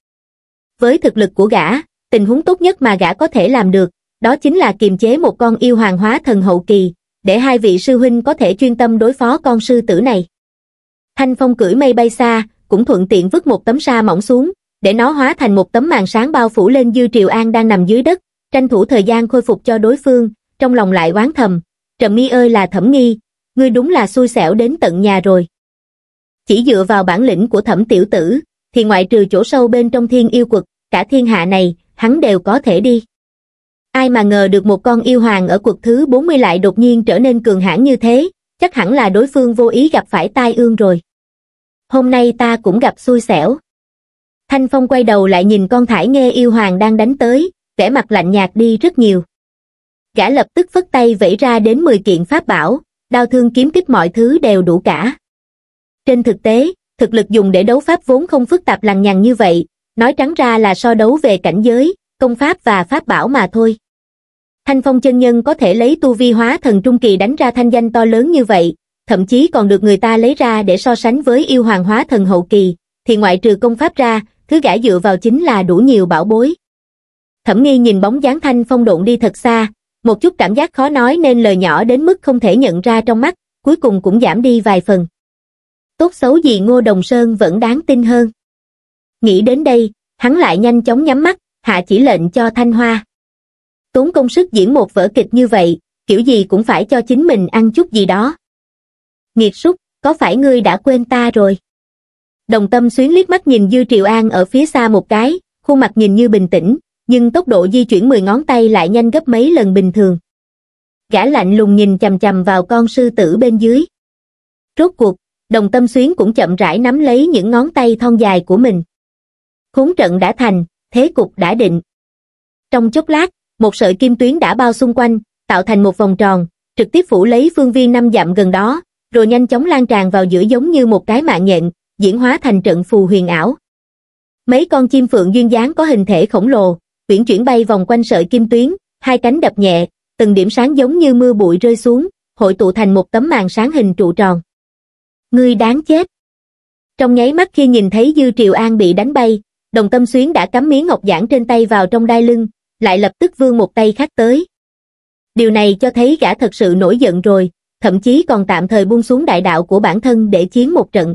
Với thực lực của gã, tình huống tốt nhất mà gã có thể làm được, đó chính là kiềm chế một con yêu hoàng hóa thần hậu kỳ, để hai vị sư huynh có thể chuyên tâm đối phó con sư tử này. Thanh phong cưỡi mây bay xa, cũng thuận tiện vứt một tấm sa mỏng xuống, để nó hóa thành một tấm màn sáng bao phủ lên Dư Triều An đang nằm dưới đất, tranh thủ thời gian khôi phục cho đối phương, trong lòng lại oán thầm, Trầm nghi ơi là thẩm nghi, ngươi đúng là xui xẻo đến tận nhà rồi. Chỉ dựa vào bản lĩnh của thẩm tiểu tử, thì ngoại trừ chỗ sâu bên trong thiên yêu quật, cả thiên hạ này, hắn đều có thể đi. Ai mà ngờ được một con yêu hoàng ở cuộc thứ 40 lại đột nhiên trở nên cường hãn như thế, chắc hẳn là đối phương vô ý gặp phải tai ương rồi. Hôm nay ta cũng gặp xui xẻo. Thanh Phong quay đầu lại nhìn con thải nghe yêu hoàng đang đánh tới, vẻ mặt lạnh nhạt đi rất nhiều gã lập tức phất tay vẫy ra đến 10 kiện pháp bảo, đao thương kiếm kích mọi thứ đều đủ cả. Trên thực tế, thực lực dùng để đấu pháp vốn không phức tạp lằng nhằng như vậy, nói trắng ra là so đấu về cảnh giới, công pháp và pháp bảo mà thôi. Thanh phong chân nhân có thể lấy tu vi hóa thần trung kỳ đánh ra thanh danh to lớn như vậy, thậm chí còn được người ta lấy ra để so sánh với yêu hoàng hóa thần hậu kỳ, thì ngoại trừ công pháp ra, thứ gã dựa vào chính là đủ nhiều bảo bối. Thẩm nghi nhìn bóng dáng thanh phong độn đi thật xa, một chút cảm giác khó nói nên lời nhỏ đến mức không thể nhận ra trong mắt, cuối cùng cũng giảm đi vài phần. Tốt xấu gì Ngô Đồng Sơn vẫn đáng tin hơn. Nghĩ đến đây, hắn lại nhanh chóng nhắm mắt, hạ chỉ lệnh cho Thanh Hoa. Tốn công sức diễn một vở kịch như vậy, kiểu gì cũng phải cho chính mình ăn chút gì đó. Nghiệt súc, có phải ngươi đã quên ta rồi? Đồng tâm xuyến liếc mắt nhìn Dư Triệu An ở phía xa một cái, khuôn mặt nhìn như bình tĩnh, nhưng tốc độ di chuyển 10 ngón tay lại nhanh gấp mấy lần bình thường. Gã lạnh lùng nhìn chầm chầm vào con sư tử bên dưới. Rốt cuộc, đồng tâm xuyến cũng chậm rãi nắm lấy những ngón tay thon dài của mình. Khốn trận đã thành, thế cục đã định. Trong chốc lát, một sợi kim tuyến đã bao xung quanh, tạo thành một vòng tròn, trực tiếp phủ lấy phương viên năm dặm gần đó, rồi nhanh chóng lan tràn vào giữa giống như một cái mạng nhện, diễn hóa thành trận phù huyền ảo. Mấy con chim phượng duyên dáng có hình thể khổng lồ, viễn chuyển bay vòng quanh sợi kim tuyến, hai cánh đập nhẹ, từng điểm sáng giống như mưa bụi rơi xuống, hội tụ thành một tấm màn sáng hình trụ tròn. Ngươi đáng chết! Trong nháy mắt khi nhìn thấy Dư Triều An bị đánh bay, đồng tâm xuyến đã cắm miếng ngọc giản trên tay vào trong đai lưng, lại lập tức vươn một tay khác tới. Điều này cho thấy gã thật sự nổi giận rồi, thậm chí còn tạm thời buông xuống đại đạo của bản thân để chiến một trận.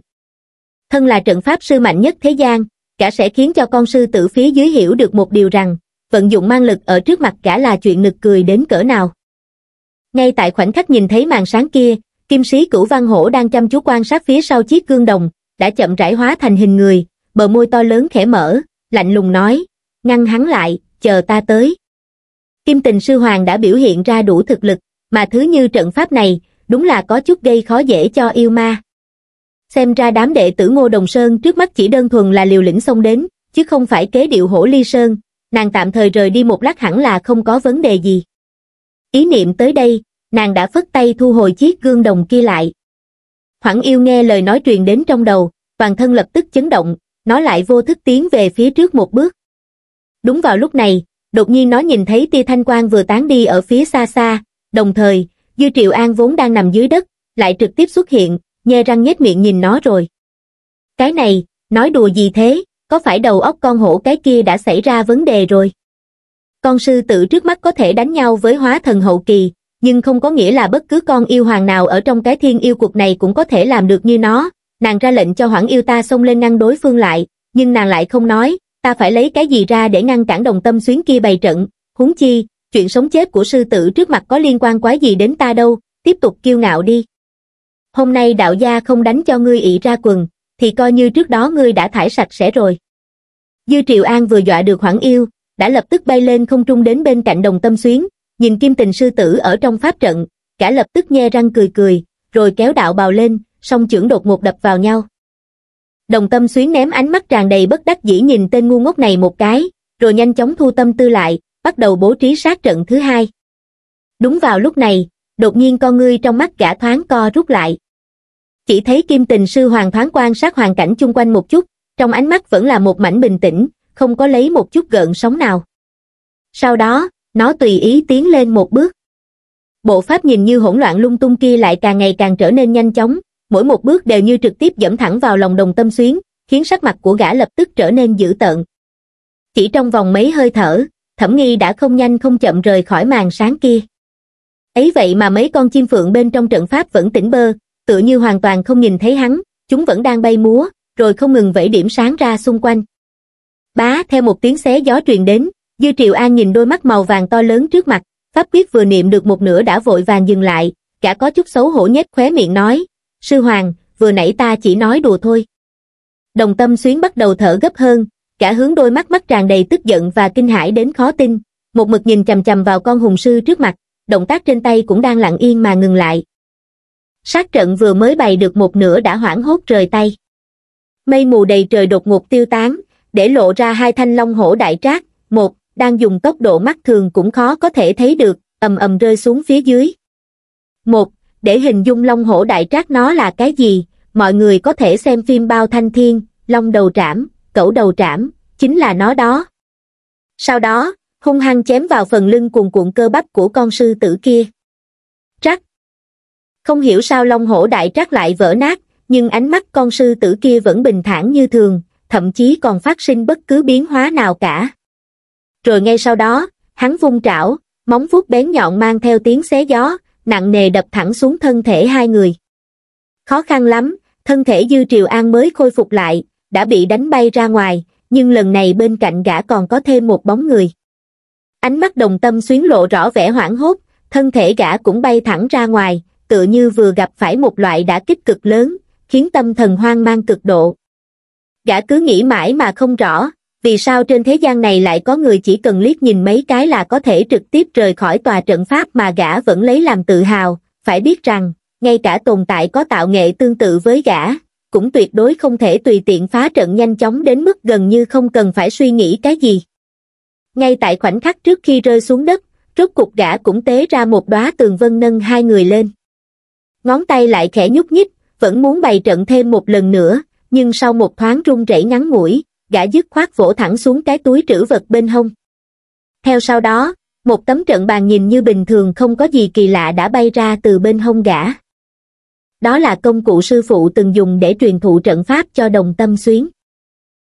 Thân là trận pháp sư mạnh nhất thế gian, gã sẽ khiến cho con sư tử phía dưới hiểu được một điều rằng, vận dụng mang lực ở trước mặt gã là chuyện nực cười đến cỡ nào. Ngay tại khoảnh khắc nhìn thấy màn sáng kia, kim sĩ cửu văn hổ đang chăm chú quan sát phía sau chiếc gương đồng, đã chậm rãi hóa thành hình người, bờ môi to lớn khẽ mở, lạnh lùng nói, ngăn hắn lại, chờ ta tới. Kim tình sư hoàng đã biểu hiện ra đủ thực lực, mà thứ như trận pháp này, đúng là có chút gây khó dễ cho yêu ma. Xem ra đám đệ tử Ngô Đồng Sơn trước mắt chỉ đơn thuần là liều lĩnh xông đến, chứ không phải kế điệu hổ ly sơn, nàng tạm thời rời đi một lát hẳn là không có vấn đề gì. Ý niệm tới đây, nàng đã phất tay thu hồi chiếc gương đồng kia lại. khoảng yêu nghe lời nói truyền đến trong đầu, toàn thân lập tức chấn động, nó lại vô thức tiến về phía trước một bước. Đúng vào lúc này, đột nhiên nó nhìn thấy tia thanh quang vừa tán đi ở phía xa xa, đồng thời, Dư Triệu An vốn đang nằm dưới đất, lại trực tiếp xuất hiện, nhe răng nhếch miệng nhìn nó rồi. Cái này, nói đùa gì thế? có phải đầu óc con hổ cái kia đã xảy ra vấn đề rồi? Con sư tử trước mắt có thể đánh nhau với hóa thần hậu kỳ, nhưng không có nghĩa là bất cứ con yêu hoàng nào ở trong cái thiên yêu cuộc này cũng có thể làm được như nó. Nàng ra lệnh cho hoảng yêu ta xông lên ngăn đối phương lại, nhưng nàng lại không nói, ta phải lấy cái gì ra để ngăn cản đồng tâm xuyến kia bày trận, huống chi, chuyện sống chết của sư tử trước mặt có liên quan quái gì đến ta đâu, tiếp tục kiêu ngạo đi. Hôm nay đạo gia không đánh cho ngươi ị ra quần, thì coi như trước đó ngươi đã thải sạch sẽ rồi dư triệu an vừa dọa được hoảng yêu đã lập tức bay lên không trung đến bên cạnh đồng tâm xuyến nhìn kim tình sư tử ở trong pháp trận cả lập tức nghe răng cười cười rồi kéo đạo bào lên song trưởng đột ngột đập vào nhau đồng tâm xuyến ném ánh mắt tràn đầy bất đắc dĩ nhìn tên ngu ngốc này một cái rồi nhanh chóng thu tâm tư lại bắt đầu bố trí sát trận thứ hai đúng vào lúc này đột nhiên con ngươi trong mắt gã thoáng co rút lại chỉ thấy kim tình sư hoàng thoáng quan sát hoàn cảnh chung quanh một chút, trong ánh mắt vẫn là một mảnh bình tĩnh, không có lấy một chút gợn sóng nào. Sau đó, nó tùy ý tiến lên một bước. Bộ pháp nhìn như hỗn loạn lung tung kia lại càng ngày càng trở nên nhanh chóng, mỗi một bước đều như trực tiếp dẫm thẳng vào lòng đồng tâm xuyến, khiến sắc mặt của gã lập tức trở nên dữ tợn. Chỉ trong vòng mấy hơi thở, thẩm nghi đã không nhanh không chậm rời khỏi màn sáng kia. Ấy vậy mà mấy con chim phượng bên trong trận pháp vẫn tỉnh bơ, tựa như hoàn toàn không nhìn thấy hắn, chúng vẫn đang bay múa, rồi không ngừng vẫy điểm sáng ra xung quanh. Bá theo một tiếng xé gió truyền đến, Dư triệu An nhìn đôi mắt màu vàng to lớn trước mặt, pháp quyết vừa niệm được một nửa đã vội vàng dừng lại, cả có chút xấu hổ nhếch khóe miệng nói, sư hoàng, vừa nãy ta chỉ nói đùa thôi. Đồng tâm xuyến bắt đầu thở gấp hơn, cả hướng đôi mắt mắt tràn đầy tức giận và kinh hãi đến khó tin, một mực nhìn chầm chầm vào con hùng sư trước mặt, động tác trên tay cũng đang lặng yên mà ngừng lại, sát trận vừa mới bày được một nửa đã hoảng hốt rời tay mây mù đầy trời đột ngột tiêu tán để lộ ra hai thanh long hổ đại trác một đang dùng tốc độ mắt thường cũng khó có thể thấy được ầm ầm rơi xuống phía dưới một để hình dung long hổ đại trác nó là cái gì mọi người có thể xem phim bao thanh thiên long đầu trảm cẩu đầu trảm chính là nó đó sau đó hung hăng chém vào phần lưng cuồn cuộn cơ bắp của con sư tử kia trác. Không hiểu sao Long Hổ Đại Trác lại vỡ nát, nhưng ánh mắt con sư tử kia vẫn bình thản như thường, thậm chí còn phát sinh bất cứ biến hóa nào cả. Rồi ngay sau đó, hắn vung trảo, móng vuốt bén nhọn mang theo tiếng xé gió, nặng nề đập thẳng xuống thân thể hai người. Khó khăn lắm, thân thể Dư Triều An mới khôi phục lại, đã bị đánh bay ra ngoài, nhưng lần này bên cạnh gã còn có thêm một bóng người. Ánh mắt đồng tâm xuyến lộ rõ vẻ hoảng hốt, thân thể gã cũng bay thẳng ra ngoài, tựa như vừa gặp phải một loại đã kích cực lớn, khiến tâm thần hoang mang cực độ. Gã cứ nghĩ mãi mà không rõ, vì sao trên thế gian này lại có người chỉ cần liếc nhìn mấy cái là có thể trực tiếp rời khỏi tòa trận pháp mà gã vẫn lấy làm tự hào, phải biết rằng, ngay cả tồn tại có tạo nghệ tương tự với gã, cũng tuyệt đối không thể tùy tiện phá trận nhanh chóng đến mức gần như không cần phải suy nghĩ cái gì. Ngay tại khoảnh khắc trước khi rơi xuống đất, rốt cục gã cũng tế ra một đóa tường vân nâng hai người lên ngón tay lại khẽ nhúc nhích, vẫn muốn bày trận thêm một lần nữa, nhưng sau một thoáng run rẩy ngắn ngủi, gã dứt khoát vỗ thẳng xuống cái túi trữ vật bên hông. Theo sau đó, một tấm trận bàn nhìn như bình thường không có gì kỳ lạ đã bay ra từ bên hông gã. Đó là công cụ sư phụ từng dùng để truyền thụ trận pháp cho đồng tâm xuyến.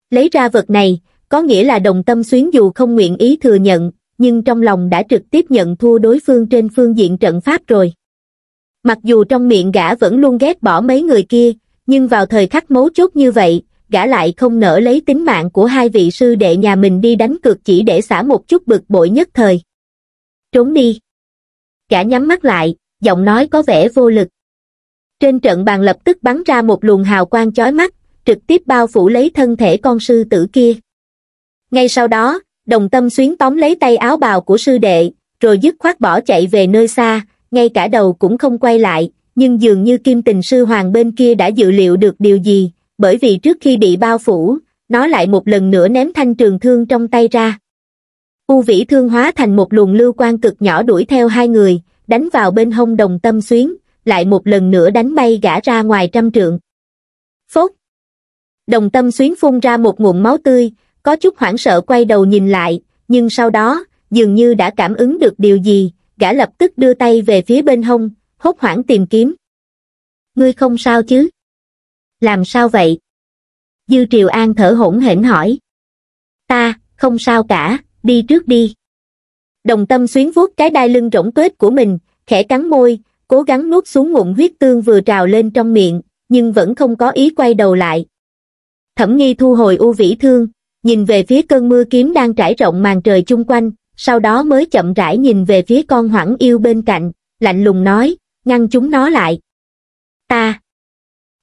Lấy ra vật này, có nghĩa là đồng tâm xuyến dù không nguyện ý thừa nhận, nhưng trong lòng đã trực tiếp nhận thua đối phương trên phương diện trận pháp rồi mặc dù trong miệng gã vẫn luôn ghét bỏ mấy người kia nhưng vào thời khắc mấu chốt như vậy gã lại không nỡ lấy tính mạng của hai vị sư đệ nhà mình đi đánh cược chỉ để xả một chút bực bội nhất thời trốn đi gã nhắm mắt lại giọng nói có vẻ vô lực trên trận bàn lập tức bắn ra một luồng hào quang chói mắt trực tiếp bao phủ lấy thân thể con sư tử kia ngay sau đó đồng tâm xuyến tóm lấy tay áo bào của sư đệ rồi dứt khoát bỏ chạy về nơi xa ngay cả đầu cũng không quay lại, nhưng dường như kim tình sư hoàng bên kia đã dự liệu được điều gì, bởi vì trước khi bị bao phủ, nó lại một lần nữa ném thanh trường thương trong tay ra. U vĩ thương hóa thành một luồng lưu quan cực nhỏ đuổi theo hai người, đánh vào bên hông đồng tâm xuyến, lại một lần nữa đánh bay gã ra ngoài trăm trượng. Phốt! Đồng tâm xuyến phun ra một nguồn máu tươi, có chút hoảng sợ quay đầu nhìn lại, nhưng sau đó, dường như đã cảm ứng được điều gì, gã lập tức đưa tay về phía bên hông, hốt hoảng tìm kiếm. Ngươi không sao chứ? Làm sao vậy? Dư Triều An thở hổn hển hỏi. Ta, không sao cả, đi trước đi. Đồng tâm xuyến vuốt cái đai lưng rỗng tuếch của mình, khẽ cắn môi, cố gắng nuốt xuống ngụm huyết tương vừa trào lên trong miệng, nhưng vẫn không có ý quay đầu lại. Thẩm nghi thu hồi u vĩ thương, nhìn về phía cơn mưa kiếm đang trải rộng màn trời chung quanh, sau đó mới chậm rãi nhìn về phía con hoảng yêu bên cạnh, lạnh lùng nói, ngăn chúng nó lại. Ta!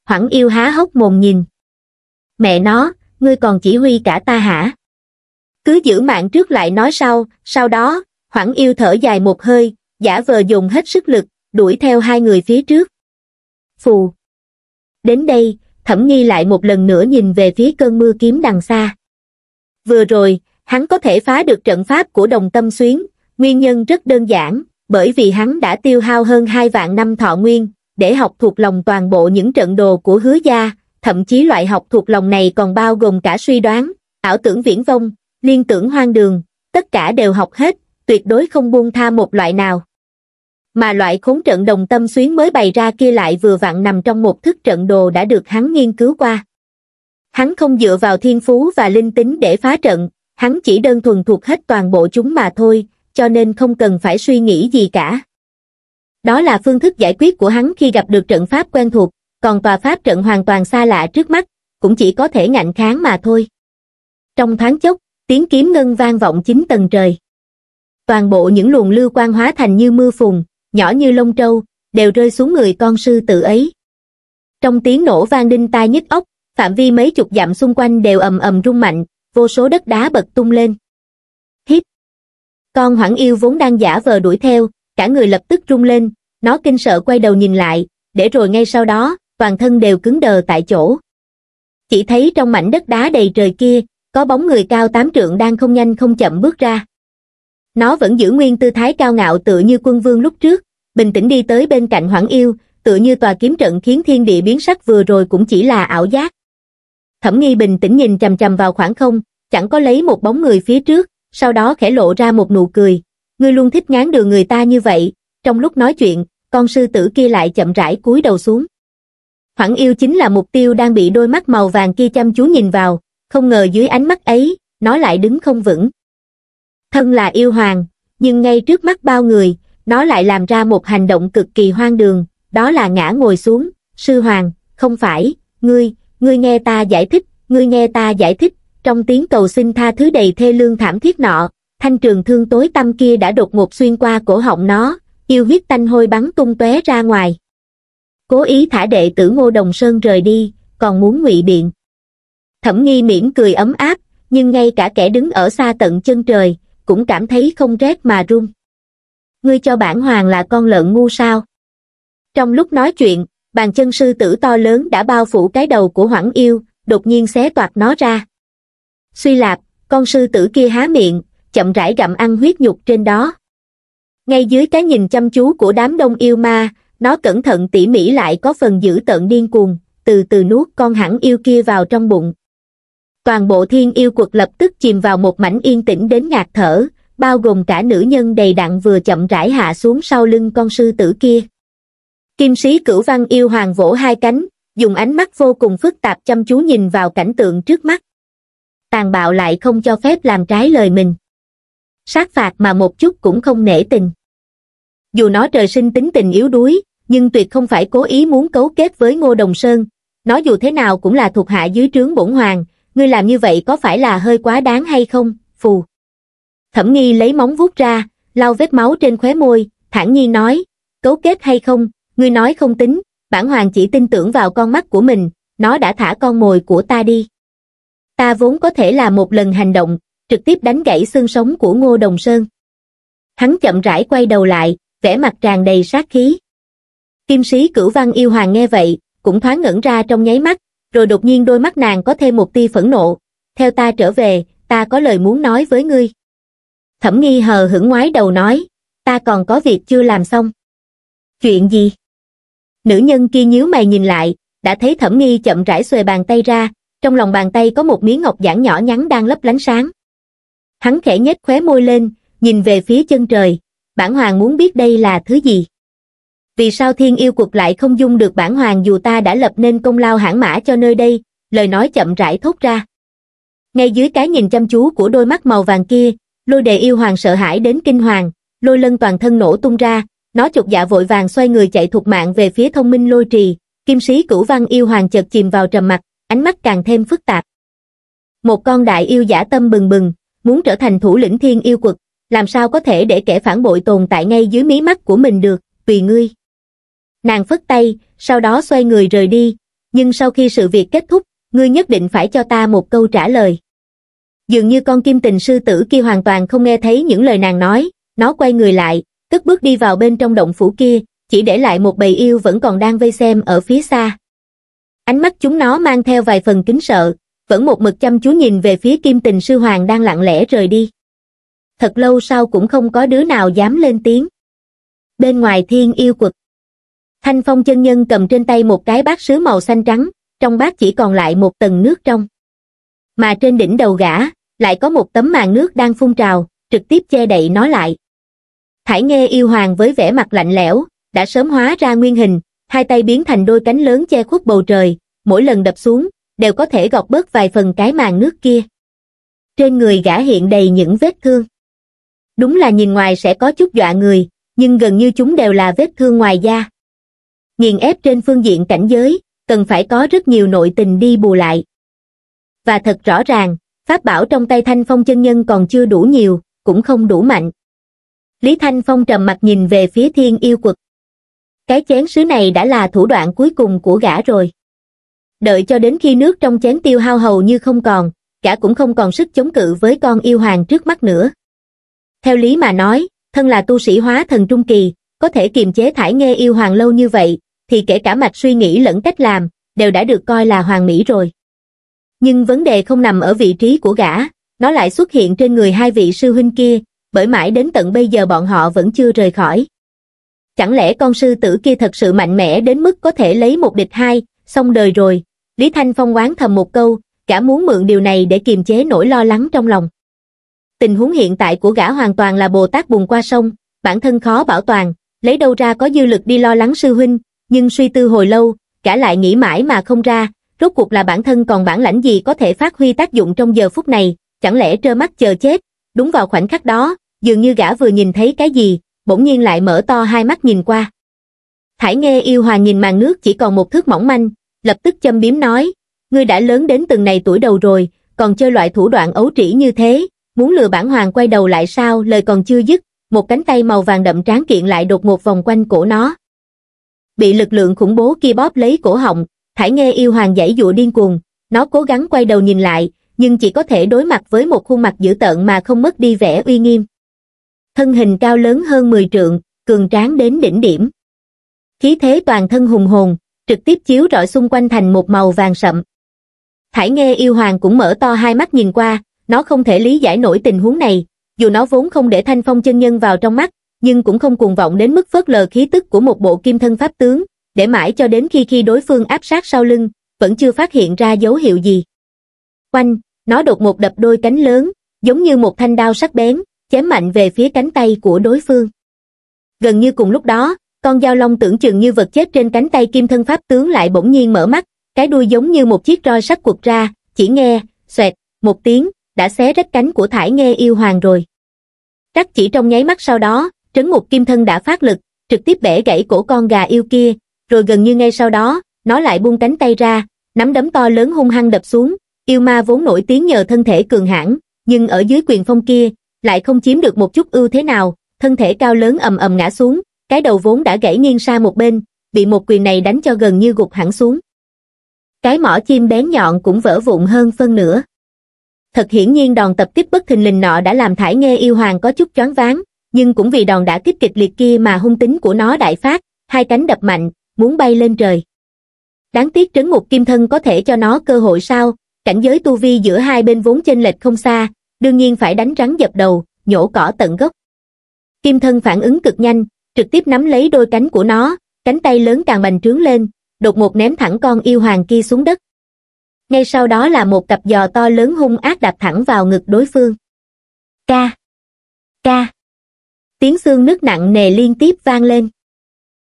Hoảng yêu há hốc mồm nhìn. Mẹ nó, ngươi còn chỉ huy cả ta hả? Cứ giữ mạng trước lại nói sau, sau đó, hoảng yêu thở dài một hơi, giả vờ dùng hết sức lực, đuổi theo hai người phía trước. Phù! Đến đây, thẩm nghi lại một lần nữa nhìn về phía cơn mưa kiếm đằng xa. Vừa rồi, hắn có thể phá được trận pháp của đồng tâm xuyến, nguyên nhân rất đơn giản, bởi vì hắn đã tiêu hao hơn hai vạn năm thọ nguyên, để học thuộc lòng toàn bộ những trận đồ của hứa gia, thậm chí loại học thuộc lòng này còn bao gồm cả suy đoán, ảo tưởng viễn vông, liên tưởng hoang đường, tất cả đều học hết, tuyệt đối không buông tha một loại nào. Mà loại khốn trận đồng tâm xuyến mới bày ra kia lại vừa vặn nằm trong một thức trận đồ đã được hắn nghiên cứu qua. Hắn không dựa vào thiên phú và linh tính để phá trận, hắn chỉ đơn thuần thuộc hết toàn bộ chúng mà thôi, cho nên không cần phải suy nghĩ gì cả. Đó là phương thức giải quyết của hắn khi gặp được trận pháp quen thuộc, còn tòa pháp trận hoàn toàn xa lạ trước mắt, cũng chỉ có thể ngạnh kháng mà thôi. Trong thoáng chốc, tiếng kiếm ngân vang vọng chín tầng trời. Toàn bộ những luồng lưu quan hóa thành như mưa phùn, nhỏ như lông trâu, đều rơi xuống người con sư tử ấy. Trong tiếng nổ vang đinh tai nhức óc, phạm vi mấy chục dặm xung quanh đều ầm ầm rung mạnh, vô số đất đá bật tung lên. Hít! Con hoảng yêu vốn đang giả vờ đuổi theo, cả người lập tức rung lên, nó kinh sợ quay đầu nhìn lại, để rồi ngay sau đó, toàn thân đều cứng đờ tại chỗ. Chỉ thấy trong mảnh đất đá đầy trời kia, có bóng người cao tám trượng đang không nhanh không chậm bước ra. Nó vẫn giữ nguyên tư thái cao ngạo tựa như quân vương lúc trước, bình tĩnh đi tới bên cạnh hoảng yêu, tựa như tòa kiếm trận khiến thiên địa biến sắc vừa rồi cũng chỉ là ảo giác. Thẩm nghi bình tĩnh nhìn chầm chầm vào khoảng không, chẳng có lấy một bóng người phía trước, sau đó khẽ lộ ra một nụ cười. Ngươi luôn thích ngán đường người ta như vậy, trong lúc nói chuyện, con sư tử kia lại chậm rãi cúi đầu xuống. Hoảng yêu chính là mục tiêu đang bị đôi mắt màu vàng kia chăm chú nhìn vào, không ngờ dưới ánh mắt ấy, nó lại đứng không vững. Thân là yêu hoàng, nhưng ngay trước mắt bao người, nó lại làm ra một hành động cực kỳ hoang đường, đó là ngã ngồi xuống, sư hoàng, không phải, ngươi, ngươi nghe ta giải thích, ngươi nghe ta giải thích, trong tiếng cầu xin tha thứ đầy thê lương thảm thiết nọ, thanh trường thương tối tâm kia đã đột ngột xuyên qua cổ họng nó, yêu huyết tanh hôi bắn tung tóe ra ngoài. Cố ý thả đệ tử Ngô Đồng Sơn rời đi, còn muốn ngụy biện. Thẩm nghi miễn cười ấm áp, nhưng ngay cả kẻ đứng ở xa tận chân trời, cũng cảm thấy không rét mà run. Ngươi cho bản hoàng là con lợn ngu sao? Trong lúc nói chuyện, bàn chân sư tử to lớn đã bao phủ cái đầu của hoảng yêu đột nhiên xé toạc nó ra suy lạp con sư tử kia há miệng chậm rãi gặm ăn huyết nhục trên đó ngay dưới cái nhìn chăm chú của đám đông yêu ma nó cẩn thận tỉ mỉ lại có phần giữ tận điên cuồng từ từ nuốt con hẳn yêu kia vào trong bụng toàn bộ thiên yêu quật lập tức chìm vào một mảnh yên tĩnh đến ngạt thở bao gồm cả nữ nhân đầy đặn vừa chậm rãi hạ xuống sau lưng con sư tử kia Kim sĩ cửu văn yêu hoàng vỗ hai cánh, dùng ánh mắt vô cùng phức tạp chăm chú nhìn vào cảnh tượng trước mắt. Tàn bạo lại không cho phép làm trái lời mình. Sát phạt mà một chút cũng không nể tình. Dù nó trời sinh tính tình yếu đuối, nhưng tuyệt không phải cố ý muốn cấu kết với Ngô Đồng Sơn. Nó dù thế nào cũng là thuộc hạ dưới trướng bổn hoàng, ngươi làm như vậy có phải là hơi quá đáng hay không, phù. Thẩm nghi lấy móng vuốt ra, lau vết máu trên khóe môi, thản nhiên nói, cấu kết hay không, ngươi nói không tính, bản hoàng chỉ tin tưởng vào con mắt của mình, nó đã thả con mồi của ta đi. Ta vốn có thể là một lần hành động, trực tiếp đánh gãy xương sống của Ngô Đồng Sơn. Hắn chậm rãi quay đầu lại, vẻ mặt tràn đầy sát khí. Kim sĩ cửu văn yêu hoàng nghe vậy, cũng thoáng ngẩn ra trong nháy mắt, rồi đột nhiên đôi mắt nàng có thêm một tia phẫn nộ. Theo ta trở về, ta có lời muốn nói với ngươi. Thẩm nghi hờ hững ngoái đầu nói, ta còn có việc chưa làm xong. Chuyện gì? Nữ nhân kia nhíu mày nhìn lại, đã thấy thẩm nghi chậm rãi xuề bàn tay ra, trong lòng bàn tay có một miếng ngọc giản nhỏ nhắn đang lấp lánh sáng. Hắn khẽ nhếch khóe môi lên, nhìn về phía chân trời, bản hoàng muốn biết đây là thứ gì. Vì sao thiên yêu cuộc lại không dung được bản hoàng dù ta đã lập nên công lao hãng mã cho nơi đây, lời nói chậm rãi thốt ra. Ngay dưới cái nhìn chăm chú của đôi mắt màu vàng kia, lôi đề yêu hoàng sợ hãi đến kinh hoàng, lôi lân toàn thân nổ tung ra, nó chột dạ vội vàng xoay người chạy thuộc mạng về phía thông minh lôi trì, kim sĩ cửu văn yêu hoàng chợt chìm vào trầm mặt, ánh mắt càng thêm phức tạp. Một con đại yêu giả tâm bừng bừng, muốn trở thành thủ lĩnh thiên yêu quật, làm sao có thể để kẻ phản bội tồn tại ngay dưới mí mắt của mình được, vì ngươi. Nàng phất tay, sau đó xoay người rời đi, nhưng sau khi sự việc kết thúc, ngươi nhất định phải cho ta một câu trả lời. Dường như con kim tình sư tử kia hoàn toàn không nghe thấy những lời nàng nói, nó quay người lại, tức bước đi vào bên trong động phủ kia, chỉ để lại một bầy yêu vẫn còn đang vây xem ở phía xa. Ánh mắt chúng nó mang theo vài phần kính sợ, vẫn một mực chăm chú nhìn về phía kim tình sư hoàng đang lặng lẽ rời đi. Thật lâu sau cũng không có đứa nào dám lên tiếng. Bên ngoài thiên yêu quật, thanh phong chân nhân cầm trên tay một cái bát sứ màu xanh trắng, trong bát chỉ còn lại một tầng nước trong. Mà trên đỉnh đầu gã, lại có một tấm màn nước đang phun trào, trực tiếp che đậy nó lại. Thải nghe yêu hoàng với vẻ mặt lạnh lẽo, đã sớm hóa ra nguyên hình, hai tay biến thành đôi cánh lớn che khuất bầu trời, mỗi lần đập xuống, đều có thể gọt bớt vài phần cái màn nước kia. Trên người gã hiện đầy những vết thương. Đúng là nhìn ngoài sẽ có chút dọa người, nhưng gần như chúng đều là vết thương ngoài da. Nghiền ép trên phương diện cảnh giới, cần phải có rất nhiều nội tình đi bù lại. Và thật rõ ràng, pháp bảo trong tay thanh phong chân nhân còn chưa đủ nhiều, cũng không đủ mạnh. Lý Thanh Phong trầm mặt nhìn về phía thiên yêu quật. Cái chén sứ này đã là thủ đoạn cuối cùng của gã rồi. Đợi cho đến khi nước trong chén tiêu hao hầu như không còn, gã cũng không còn sức chống cự với con yêu hoàng trước mắt nữa. Theo lý mà nói, thân là tu sĩ hóa thần trung kỳ, có thể kiềm chế thải nghe yêu hoàng lâu như vậy, thì kể cả mạch suy nghĩ lẫn cách làm, đều đã được coi là hoàng mỹ rồi. Nhưng vấn đề không nằm ở vị trí của gã, nó lại xuất hiện trên người hai vị sư huynh kia, bởi mãi đến tận bây giờ bọn họ vẫn chưa rời khỏi. Chẳng lẽ con sư tử kia thật sự mạnh mẽ đến mức có thể lấy một địch hai, xong đời rồi. Lý Thanh Phong quán thầm một câu, cả muốn mượn điều này để kiềm chế nỗi lo lắng trong lòng. Tình huống hiện tại của gã hoàn toàn là Bồ Tát bùng qua sông, bản thân khó bảo toàn, lấy đâu ra có dư lực đi lo lắng sư huynh, nhưng suy tư hồi lâu, cả lại nghĩ mãi mà không ra, rốt cuộc là bản thân còn bản lãnh gì có thể phát huy tác dụng trong giờ phút này, chẳng lẽ trơ mắt chờ chết. Đúng vào khoảnh khắc đó, dường như gã vừa nhìn thấy cái gì, bỗng nhiên lại mở to hai mắt nhìn qua. Thải nghe yêu hòa nhìn màn nước chỉ còn một thước mỏng manh, lập tức châm biếm nói, ngươi đã lớn đến từng này tuổi đầu rồi, còn chơi loại thủ đoạn ấu trĩ như thế, muốn lừa bản hoàng quay đầu lại sao, lời còn chưa dứt, một cánh tay màu vàng đậm tráng kiện lại đột một vòng quanh cổ nó. Bị lực lượng khủng bố kia bóp lấy cổ họng, thải nghe yêu hoàng giãy dụa điên cuồng, nó cố gắng quay đầu nhìn lại, nhưng chỉ có thể đối mặt với một khuôn mặt dữ tợn mà không mất đi vẻ uy nghiêm thân hình cao lớn hơn 10 trượng, cường tráng đến đỉnh điểm. Khí thế toàn thân hùng hồn, trực tiếp chiếu rọi xung quanh thành một màu vàng sậm. Thải nghe yêu hoàng cũng mở to hai mắt nhìn qua, nó không thể lý giải nổi tình huống này, dù nó vốn không để thanh phong chân nhân vào trong mắt, nhưng cũng không cuồng vọng đến mức phớt lờ khí tức của một bộ kim thân pháp tướng, để mãi cho đến khi khi đối phương áp sát sau lưng, vẫn chưa phát hiện ra dấu hiệu gì. Quanh, nó đột một đập đôi cánh lớn, giống như một thanh đao sắc bén, chém mạnh về phía cánh tay của đối phương. Gần như cùng lúc đó, con dao long tưởng chừng như vật chết trên cánh tay kim thân pháp tướng lại bỗng nhiên mở mắt, cái đuôi giống như một chiếc roi sắt quật ra, chỉ nghe, xoẹt, một tiếng, đã xé rách cánh của thải nghe yêu hoàng rồi. Rắc chỉ trong nháy mắt sau đó, trấn ngục kim thân đã phát lực, trực tiếp bẻ gãy cổ con gà yêu kia, rồi gần như ngay sau đó, nó lại buông cánh tay ra, nắm đấm to lớn hung hăng đập xuống, yêu ma vốn nổi tiếng nhờ thân thể cường hãn, nhưng ở dưới quyền phong kia, lại không chiếm được một chút ưu thế nào, thân thể cao lớn ầm ầm ngã xuống, cái đầu vốn đã gãy nghiêng xa một bên, bị một quyền này đánh cho gần như gục hẳn xuống. Cái mỏ chim bén nhọn cũng vỡ vụn hơn phân nửa. Thật hiển nhiên đòn tập kích bất thình lình nọ đã làm thải nghe yêu hoàng có chút choáng váng, nhưng cũng vì đòn đã kích kịch liệt kia mà hung tính của nó đại phát, hai cánh đập mạnh, muốn bay lên trời. Đáng tiếc trấn ngục kim thân có thể cho nó cơ hội sao, cảnh giới tu vi giữa hai bên vốn chênh lệch không xa, đương nhiên phải đánh rắn dập đầu, nhổ cỏ tận gốc. Kim thân phản ứng cực nhanh, trực tiếp nắm lấy đôi cánh của nó, cánh tay lớn càng bành trướng lên, đột một ném thẳng con yêu hoàng kia xuống đất. Ngay sau đó là một cặp giò to lớn hung ác đạp thẳng vào ngực đối phương. Ca! Ca! Tiếng xương nứt nặng nề liên tiếp vang lên.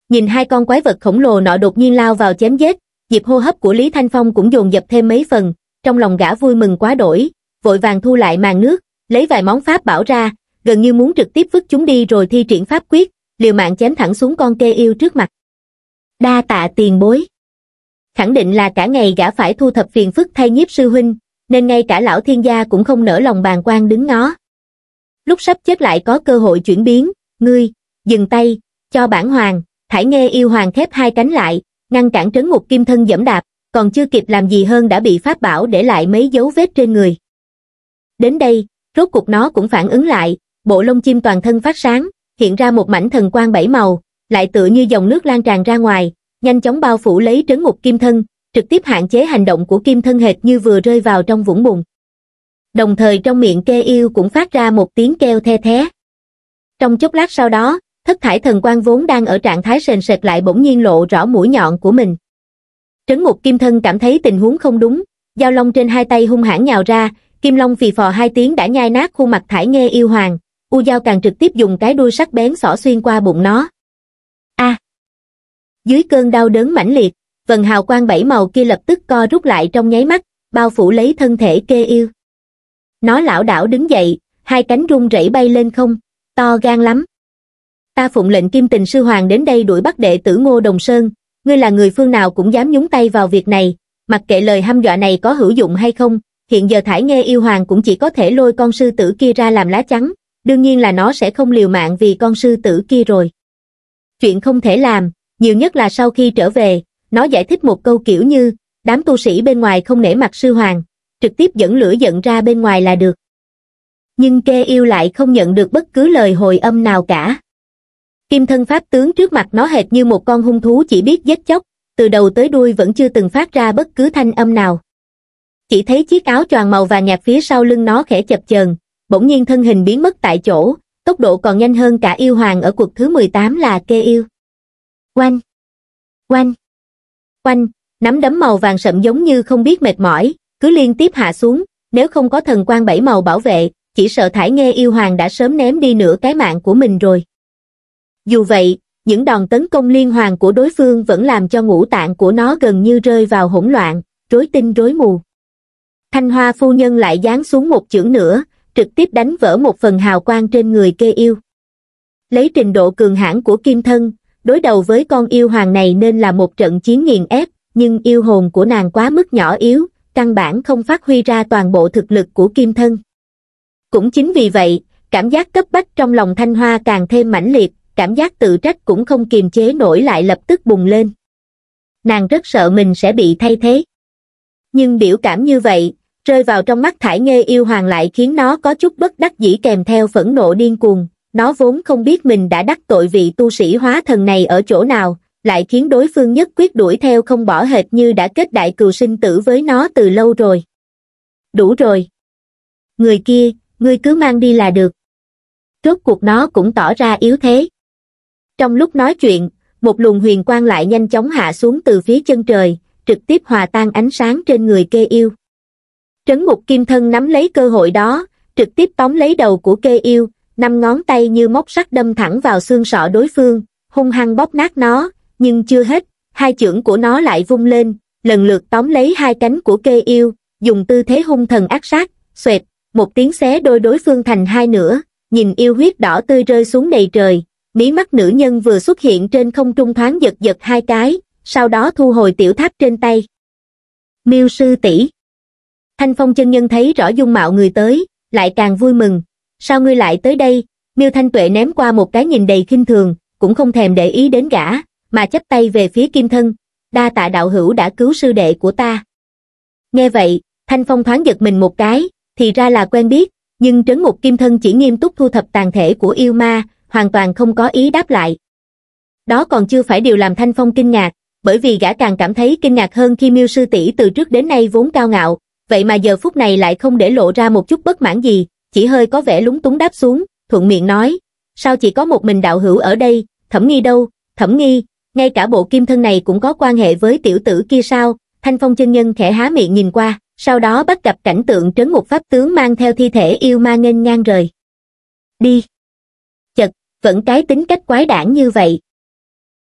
Nhìn hai con quái vật khổng lồ nọ đột nhiên lao vào chém giết, nhịp hô hấp của Lý Thanh Phong cũng dồn dập thêm mấy phần, trong lòng gã vui mừng quá đổi, vội vàng thu lại màn nước, lấy vài món pháp bảo ra, gần như muốn trực tiếp vứt chúng đi rồi thi triển pháp quyết, liều mạng chém thẳng xuống con kê yêu trước mặt. Đa tạ tiền bối. Khẳng định là cả ngày gã phải thu thập phiền phức thay nhiếp sư huynh, nên ngay cả lão thiên gia cũng không nở lòng bàn quan đứng ngó. Lúc sắp chết lại có cơ hội chuyển biến, ngươi, dừng tay, cho bản hoàng, thải nghe yêu hoàng khép hai cánh lại, ngăn cản trấn ngục kim thân dẫm đạp, còn chưa kịp làm gì hơn đã bị pháp bảo để lại mấy dấu vết trên người. Đến đây, rốt cục nó cũng phản ứng lại, bộ lông chim toàn thân phát sáng, hiện ra một mảnh thần quang bảy màu, lại tựa như dòng nước lan tràn ra ngoài, nhanh chóng bao phủ lấy trấn ngục kim thân, trực tiếp hạn chế hành động của kim thân hệt như vừa rơi vào trong vũng bùn. Đồng thời trong miệng kê yêu cũng phát ra một tiếng kêu the thé. Trong chốc lát sau đó, thất thải thần quang vốn đang ở trạng thái sền sệt lại bỗng nhiên lộ rõ mũi nhọn của mình. Trấn ngục kim thân cảm thấy tình huống không đúng, dao long trên hai tay hung hãn nhào ra, kim long phì phò hai tiếng đã nhai nát khuôn mặt thải nghe yêu hoàng u dao càng trực tiếp dùng cái đuôi sắc bén xỏ xuyên qua bụng nó a à. dưới cơn đau đớn mãnh liệt vần hào quang bảy màu kia lập tức co rút lại trong nháy mắt bao phủ lấy thân thể kê yêu nó lão đảo đứng dậy hai cánh rung rẩy bay lên không to gan lắm ta phụng lệnh kim tình sư hoàng đến đây đuổi bắt đệ tử ngô đồng sơn ngươi là người phương nào cũng dám nhúng tay vào việc này mặc kệ lời hăm dọa này có hữu dụng hay không hiện giờ thải nghe yêu hoàng cũng chỉ có thể lôi con sư tử kia ra làm lá chắn, đương nhiên là nó sẽ không liều mạng vì con sư tử kia rồi. Chuyện không thể làm, nhiều nhất là sau khi trở về, nó giải thích một câu kiểu như, đám tu sĩ bên ngoài không nể mặt sư hoàng, trực tiếp dẫn lửa giận ra bên ngoài là được. Nhưng kê yêu lại không nhận được bất cứ lời hồi âm nào cả. Kim thân pháp tướng trước mặt nó hệt như một con hung thú chỉ biết giết chóc, từ đầu tới đuôi vẫn chưa từng phát ra bất cứ thanh âm nào chỉ thấy chiếc áo choàng màu và nhạt phía sau lưng nó khẽ chập chờn bỗng nhiên thân hình biến mất tại chỗ tốc độ còn nhanh hơn cả yêu hoàng ở cuộc thứ 18 là kê yêu quanh quanh quanh nắm đấm màu vàng sậm giống như không biết mệt mỏi cứ liên tiếp hạ xuống nếu không có thần quan bảy màu bảo vệ chỉ sợ thải nghe yêu hoàng đã sớm ném đi nửa cái mạng của mình rồi dù vậy những đòn tấn công liên hoàng của đối phương vẫn làm cho ngũ tạng của nó gần như rơi vào hỗn loạn rối tinh rối mù thanh hoa phu nhân lại giáng xuống một chưởng nữa trực tiếp đánh vỡ một phần hào quang trên người kê yêu lấy trình độ cường hãn của kim thân đối đầu với con yêu hoàng này nên là một trận chiến nghiền ép nhưng yêu hồn của nàng quá mức nhỏ yếu căn bản không phát huy ra toàn bộ thực lực của kim thân cũng chính vì vậy cảm giác cấp bách trong lòng thanh hoa càng thêm mãnh liệt cảm giác tự trách cũng không kiềm chế nổi lại lập tức bùng lên nàng rất sợ mình sẽ bị thay thế nhưng biểu cảm như vậy rơi vào trong mắt thải nghê yêu hoàng lại khiến nó có chút bất đắc dĩ kèm theo phẫn nộ điên cuồng. Nó vốn không biết mình đã đắc tội vị tu sĩ hóa thần này ở chỗ nào, lại khiến đối phương nhất quyết đuổi theo không bỏ hệt như đã kết đại cừu sinh tử với nó từ lâu rồi. Đủ rồi. Người kia, ngươi cứ mang đi là được. Rốt cuộc nó cũng tỏ ra yếu thế. Trong lúc nói chuyện, một luồng huyền quang lại nhanh chóng hạ xuống từ phía chân trời, trực tiếp hòa tan ánh sáng trên người kê yêu. Trấn ngục kim thân nắm lấy cơ hội đó, trực tiếp tóm lấy đầu của kê yêu, năm ngón tay như móc sắt đâm thẳng vào xương sọ đối phương, hung hăng bóp nát nó, nhưng chưa hết, hai chưởng của nó lại vung lên, lần lượt tóm lấy hai cánh của kê yêu, dùng tư thế hung thần ác sát, xoẹt, một tiếng xé đôi đối phương thành hai nửa, nhìn yêu huyết đỏ tươi rơi xuống đầy trời, mí mắt nữ nhân vừa xuất hiện trên không trung thoáng giật giật hai cái, sau đó thu hồi tiểu tháp trên tay. Miêu sư tỷ thanh phong chân nhân thấy rõ dung mạo người tới lại càng vui mừng sao ngươi lại tới đây miêu thanh tuệ ném qua một cái nhìn đầy khinh thường cũng không thèm để ý đến gã mà chấp tay về phía kim thân đa tạ đạo hữu đã cứu sư đệ của ta nghe vậy thanh phong thoáng giật mình một cái thì ra là quen biết nhưng trấn ngục kim thân chỉ nghiêm túc thu thập tàn thể của yêu ma hoàn toàn không có ý đáp lại đó còn chưa phải điều làm thanh phong kinh ngạc bởi vì gã càng cảm thấy kinh ngạc hơn khi miêu sư tỷ từ trước đến nay vốn cao ngạo vậy mà giờ phút này lại không để lộ ra một chút bất mãn gì, chỉ hơi có vẻ lúng túng đáp xuống, thuận miệng nói, sao chỉ có một mình đạo hữu ở đây, thẩm nghi đâu, thẩm nghi, ngay cả bộ kim thân này cũng có quan hệ với tiểu tử kia sao, thanh phong chân nhân khẽ há miệng nhìn qua, sau đó bắt gặp cảnh tượng trấn một pháp tướng mang theo thi thể yêu ma nghênh ngang rời. Đi! Chật, vẫn cái tính cách quái đản như vậy.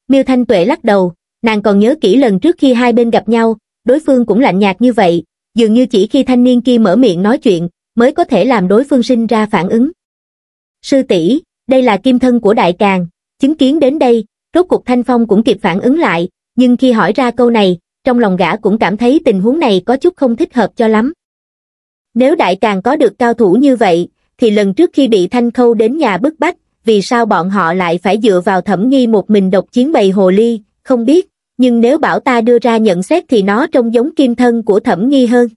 Miêu Thanh Tuệ lắc đầu, nàng còn nhớ kỹ lần trước khi hai bên gặp nhau, đối phương cũng lạnh nhạt như vậy, dường như chỉ khi thanh niên kia mở miệng nói chuyện, mới có thể làm đối phương sinh ra phản ứng. Sư tỷ, đây là kim thân của đại càng, chứng kiến đến đây, rốt cục Thanh Phong cũng kịp phản ứng lại, nhưng khi hỏi ra câu này, trong lòng gã cũng cảm thấy tình huống này có chút không thích hợp cho lắm. Nếu đại càng có được cao thủ như vậy, thì lần trước khi bị Thanh Khâu đến nhà bức bách, vì sao bọn họ lại phải dựa vào thẩm nghi một mình độc chiến bầy hồ ly, không biết, nhưng nếu bảo ta đưa ra nhận xét thì nó trông giống kim thân của thẩm nghi hơn.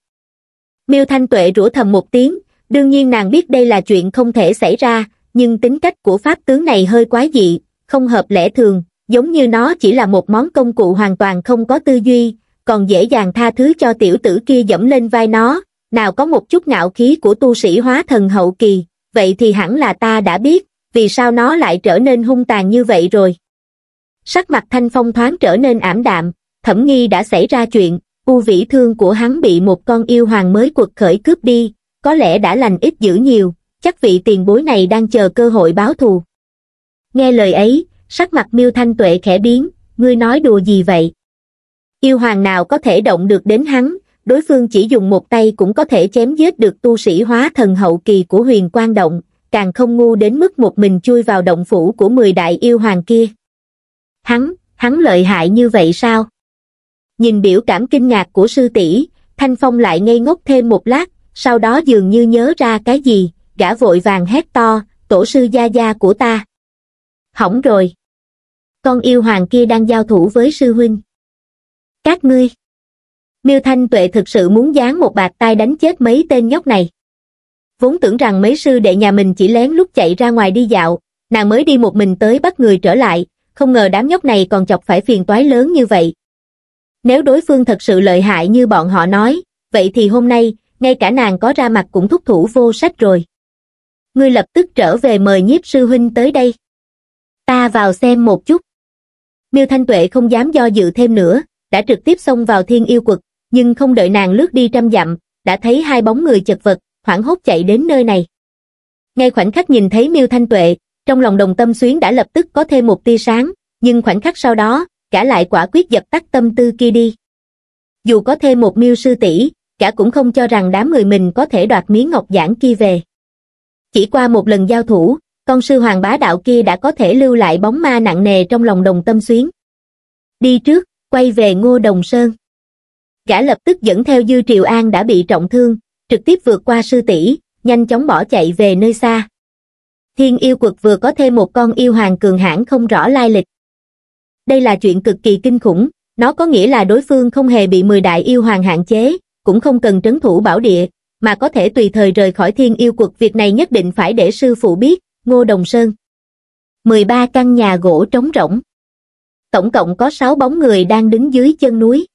Miêu Thanh Tuệ rủa thầm một tiếng, đương nhiên nàng biết đây là chuyện không thể xảy ra, nhưng tính cách của pháp tướng này hơi quái dị, không hợp lẽ thường, giống như nó chỉ là một món công cụ hoàn toàn không có tư duy, còn dễ dàng tha thứ cho tiểu tử kia dẫm lên vai nó, nào có một chút ngạo khí của tu sĩ hóa thần hậu kỳ, vậy thì hẳn là ta đã biết, vì sao nó lại trở nên hung tàn như vậy rồi sắc mặt thanh phong thoáng trở nên ảm đạm thẩm nghi đã xảy ra chuyện u vĩ thương của hắn bị một con yêu hoàng mới quật khởi cướp đi có lẽ đã lành ít dữ nhiều chắc vị tiền bối này đang chờ cơ hội báo thù nghe lời ấy sắc mặt miêu thanh tuệ khẽ biến ngươi nói đùa gì vậy yêu hoàng nào có thể động được đến hắn đối phương chỉ dùng một tay cũng có thể chém giết được tu sĩ hóa thần hậu kỳ của huyền quang động càng không ngu đến mức một mình chui vào động phủ của mười đại yêu hoàng kia hắn, hắn lợi hại như vậy sao? Nhìn biểu cảm kinh ngạc của sư tỷ, Thanh Phong lại ngây ngốc thêm một lát, sau đó dường như nhớ ra cái gì, gã vội vàng hét to, tổ sư gia gia của ta. Hỏng rồi. Con yêu hoàng kia đang giao thủ với sư huynh. Các ngươi. Miêu Thanh Tuệ thực sự muốn dán một bạt tay đánh chết mấy tên nhóc này. Vốn tưởng rằng mấy sư đệ nhà mình chỉ lén lúc chạy ra ngoài đi dạo, nàng mới đi một mình tới bắt người trở lại, không ngờ đám nhóc này còn chọc phải phiền toái lớn như vậy. Nếu đối phương thật sự lợi hại như bọn họ nói, vậy thì hôm nay, ngay cả nàng có ra mặt cũng thúc thủ vô sách rồi. Ngươi lập tức trở về mời nhiếp sư huynh tới đây. Ta vào xem một chút. Miêu Thanh Tuệ không dám do dự thêm nữa, đã trực tiếp xông vào thiên yêu quật, nhưng không đợi nàng lướt đi trăm dặm, đã thấy hai bóng người chật vật, hoảng hốt chạy đến nơi này. Ngay khoảnh khắc nhìn thấy Miêu Thanh Tuệ, trong lòng đồng tâm xuyến đã lập tức có thêm một tia sáng, nhưng khoảnh khắc sau đó, cả lại quả quyết dập tắt tâm tư kia đi. Dù có thêm một miêu sư tỷ, cả cũng không cho rằng đám người mình có thể đoạt miếng ngọc giản kia về. Chỉ qua một lần giao thủ, con sư hoàng bá đạo kia đã có thể lưu lại bóng ma nặng nề trong lòng đồng tâm xuyến. Đi trước, quay về Ngô Đồng Sơn. Gã lập tức dẫn theo Dư Triều An đã bị trọng thương, trực tiếp vượt qua sư tỷ, nhanh chóng bỏ chạy về nơi xa thiên yêu quật vừa có thêm một con yêu hoàng cường hãn không rõ lai lịch đây là chuyện cực kỳ kinh khủng nó có nghĩa là đối phương không hề bị mười đại yêu hoàng hạn chế cũng không cần trấn thủ bảo địa mà có thể tùy thời rời khỏi thiên yêu quật việc này nhất định phải để sư phụ biết ngô đồng sơn 13 căn nhà gỗ trống rỗng tổng cộng có 6 bóng người đang đứng dưới chân núi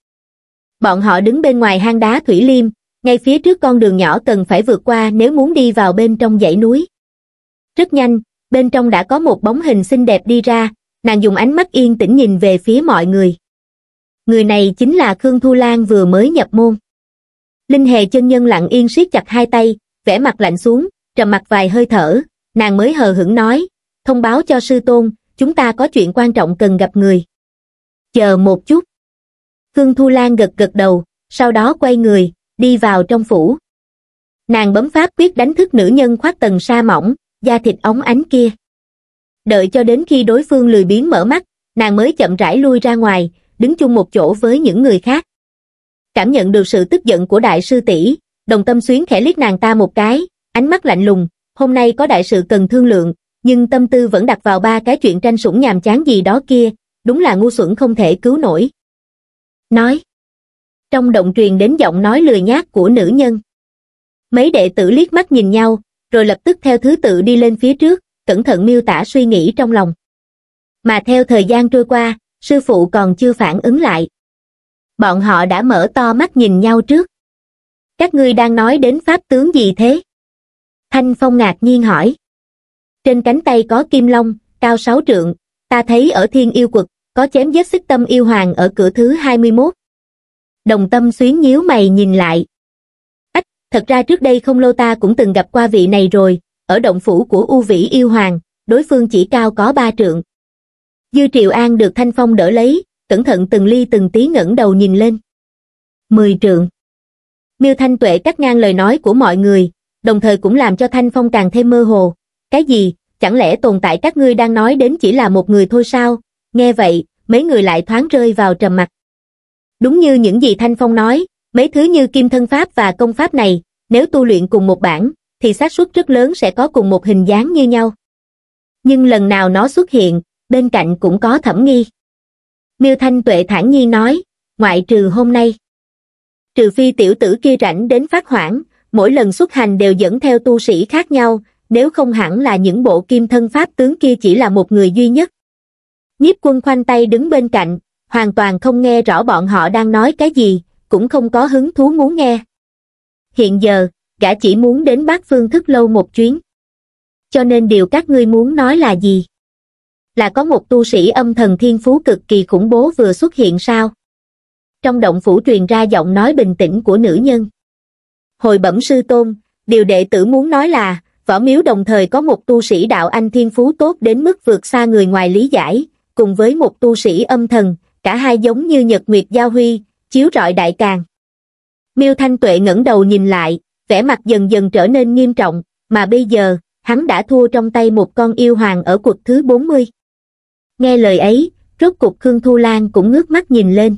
bọn họ đứng bên ngoài hang đá thủy liêm ngay phía trước con đường nhỏ cần phải vượt qua nếu muốn đi vào bên trong dãy núi rất nhanh bên trong đã có một bóng hình xinh đẹp đi ra nàng dùng ánh mắt yên tĩnh nhìn về phía mọi người người này chính là khương thu lan vừa mới nhập môn linh hề chân nhân lặng yên siết chặt hai tay vẻ mặt lạnh xuống trầm mặt vài hơi thở nàng mới hờ hững nói thông báo cho sư tôn chúng ta có chuyện quan trọng cần gặp người chờ một chút khương thu lan gật gật đầu sau đó quay người đi vào trong phủ nàng bấm pháp quyết đánh thức nữ nhân khoác tầng sa mỏng da thịt ống ánh kia đợi cho đến khi đối phương lười biến mở mắt nàng mới chậm rãi lui ra ngoài đứng chung một chỗ với những người khác cảm nhận được sự tức giận của đại sư tỷ đồng tâm xuyến khẽ liếc nàng ta một cái ánh mắt lạnh lùng hôm nay có đại sự cần thương lượng nhưng tâm tư vẫn đặt vào ba cái chuyện tranh sủng nhàm chán gì đó kia đúng là ngu xuẩn không thể cứu nổi nói trong động truyền đến giọng nói lười nhác của nữ nhân mấy đệ tử liếc mắt nhìn nhau rồi lập tức theo thứ tự đi lên phía trước, cẩn thận miêu tả suy nghĩ trong lòng. Mà theo thời gian trôi qua, sư phụ còn chưa phản ứng lại. Bọn họ đã mở to mắt nhìn nhau trước. Các ngươi đang nói đến pháp tướng gì thế? Thanh Phong ngạc nhiên hỏi. Trên cánh tay có kim long, cao sáu trượng, ta thấy ở thiên yêu quật, có chém giết xích tâm yêu hoàng ở cửa thứ 21. Đồng tâm xuyến nhíu mày nhìn lại, thật ra trước đây không lâu ta cũng từng gặp qua vị này rồi, ở động phủ của U Vĩ Yêu Hoàng, đối phương chỉ cao có ba trượng. Dư Triệu An được Thanh Phong đỡ lấy, cẩn thận từng ly từng tí ngẩng đầu nhìn lên. Mười trượng. Miêu Thanh Tuệ cắt ngang lời nói của mọi người, đồng thời cũng làm cho Thanh Phong càng thêm mơ hồ. Cái gì, chẳng lẽ tồn tại các ngươi đang nói đến chỉ là một người thôi sao? Nghe vậy, mấy người lại thoáng rơi vào trầm mặc. Đúng như những gì Thanh Phong nói, Mấy thứ như kim thân pháp và công pháp này, nếu tu luyện cùng một bản, thì xác suất rất lớn sẽ có cùng một hình dáng như nhau. Nhưng lần nào nó xuất hiện, bên cạnh cũng có thẩm nghi. Miêu Thanh Tuệ thản nhiên nói, ngoại trừ hôm nay. Trừ phi tiểu tử kia rảnh đến phát hoảng, mỗi lần xuất hành đều dẫn theo tu sĩ khác nhau, nếu không hẳn là những bộ kim thân pháp tướng kia chỉ là một người duy nhất. Nhiếp quân khoanh tay đứng bên cạnh, hoàn toàn không nghe rõ bọn họ đang nói cái gì, cũng không có hứng thú muốn nghe. Hiện giờ, gã chỉ muốn đến bác phương thức lâu một chuyến. Cho nên điều các ngươi muốn nói là gì? Là có một tu sĩ âm thần thiên phú cực kỳ khủng bố vừa xuất hiện sao? Trong động phủ truyền ra giọng nói bình tĩnh của nữ nhân. Hồi bẩm sư tôn, điều đệ tử muốn nói là, võ miếu đồng thời có một tu sĩ đạo anh thiên phú tốt đến mức vượt xa người ngoài lý giải, cùng với một tu sĩ âm thần, cả hai giống như nhật nguyệt giao huy, chiếu rọi đại càng. Miêu Thanh Tuệ ngẩng đầu nhìn lại, vẻ mặt dần dần trở nên nghiêm trọng, mà bây giờ, hắn đã thua trong tay một con yêu hoàng ở cuộc thứ 40. Nghe lời ấy, rốt cục Khương Thu Lan cũng ngước mắt nhìn lên.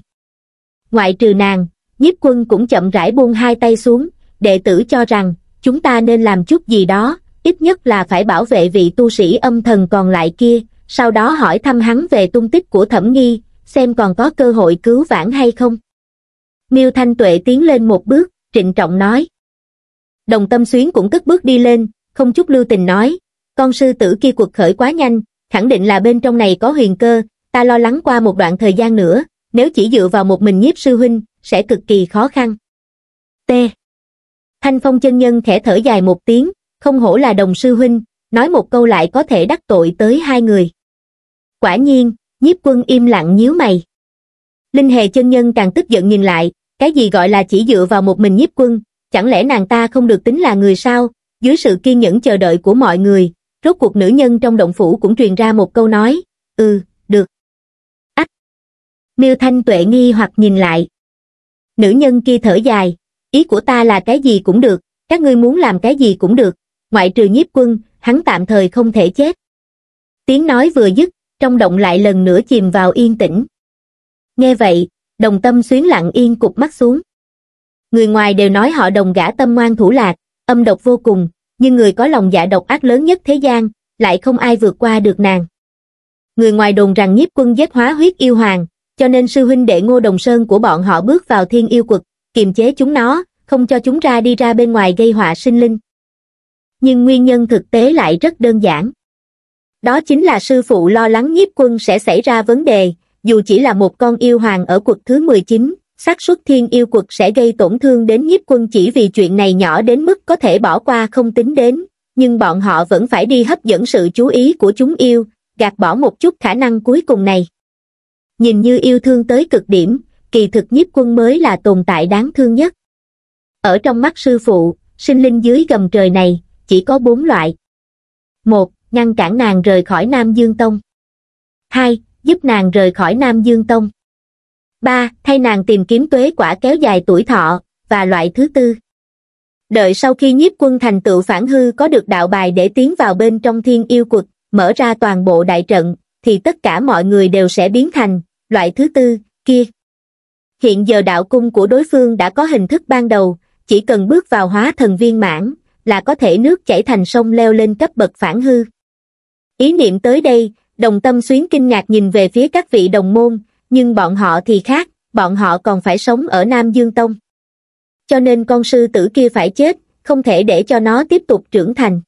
Ngoại trừ nàng, nhiếp quân cũng chậm rãi buông hai tay xuống, đệ tử cho rằng, chúng ta nên làm chút gì đó, ít nhất là phải bảo vệ vị tu sĩ âm thần còn lại kia, sau đó hỏi thăm hắn về tung tích của thẩm nghi, xem còn có cơ hội cứu vãn hay không. Miêu Thanh Tuệ tiến lên một bước, trịnh trọng nói. Đồng tâm xuyến cũng cất bước đi lên, không chút lưu tình nói, con sư tử kia cuộc khởi quá nhanh, khẳng định là bên trong này có huyền cơ, ta lo lắng qua một đoạn thời gian nữa, nếu chỉ dựa vào một mình nhiếp sư huynh, sẽ cực kỳ khó khăn. T. Thanh phong chân nhân khẽ thở dài một tiếng, không hổ là đồng sư huynh, nói một câu lại có thể đắc tội tới hai người. Quả nhiên, nhiếp quân im lặng nhíu mày. Linh hề chân nhân càng tức giận nhìn lại, cái gì gọi là chỉ dựa vào một mình nhiếp quân, chẳng lẽ nàng ta không được tính là người sao? Dưới sự kiên nhẫn chờ đợi của mọi người, rốt cuộc nữ nhân trong động phủ cũng truyền ra một câu nói, ừ, được. Ách! Miêu Thanh Tuệ nghi hoặc nhìn lại. Nữ nhân kia thở dài, ý của ta là cái gì cũng được, các ngươi muốn làm cái gì cũng được, ngoại trừ nhiếp quân, hắn tạm thời không thể chết. Tiếng nói vừa dứt, trong động lại lần nữa chìm vào yên tĩnh. Nghe vậy, đồng tâm xuyến lặng yên cụp mắt xuống. Người ngoài đều nói họ đồng gã tâm ngoan thủ lạc, âm độc vô cùng, nhưng người có lòng dạ độc ác lớn nhất thế gian, lại không ai vượt qua được nàng. Người ngoài đồn rằng nhiếp quân giết hóa huyết yêu hoàng, cho nên sư huynh đệ ngô đồng sơn của bọn họ bước vào thiên yêu quật, kiềm chế chúng nó, không cho chúng ra đi ra bên ngoài gây họa sinh linh. Nhưng nguyên nhân thực tế lại rất đơn giản. Đó chính là sư phụ lo lắng nhiếp quân sẽ xảy ra vấn đề, dù chỉ là một con yêu hoàng ở cuộc thứ mười chín xác suất thiên yêu cuộc sẽ gây tổn thương đến nhiếp quân chỉ vì chuyện này nhỏ đến mức có thể bỏ qua không tính đến nhưng bọn họ vẫn phải đi hấp dẫn sự chú ý của chúng yêu gạt bỏ một chút khả năng cuối cùng này nhìn như yêu thương tới cực điểm kỳ thực nhiếp quân mới là tồn tại đáng thương nhất ở trong mắt sư phụ sinh linh dưới gầm trời này chỉ có bốn loại một ngăn cản nàng rời khỏi nam dương tông hai giúp nàng rời khỏi Nam Dương Tông. ba Thay nàng tìm kiếm tuế quả kéo dài tuổi thọ, và loại thứ tư. Đợi sau khi nhiếp quân thành tựu phản hư có được đạo bài để tiến vào bên trong thiên yêu quật, mở ra toàn bộ đại trận, thì tất cả mọi người đều sẽ biến thành, loại thứ tư, kia. Hiện giờ đạo cung của đối phương đã có hình thức ban đầu, chỉ cần bước vào hóa thần viên mãn, là có thể nước chảy thành sông leo lên cấp bậc phản hư. Ý niệm tới đây, đồng tâm xuyến kinh ngạc nhìn về phía các vị đồng môn, nhưng bọn họ thì khác, bọn họ còn phải sống ở Nam Dương Tông. Cho nên con sư tử kia phải chết, không thể để cho nó tiếp tục trưởng thành.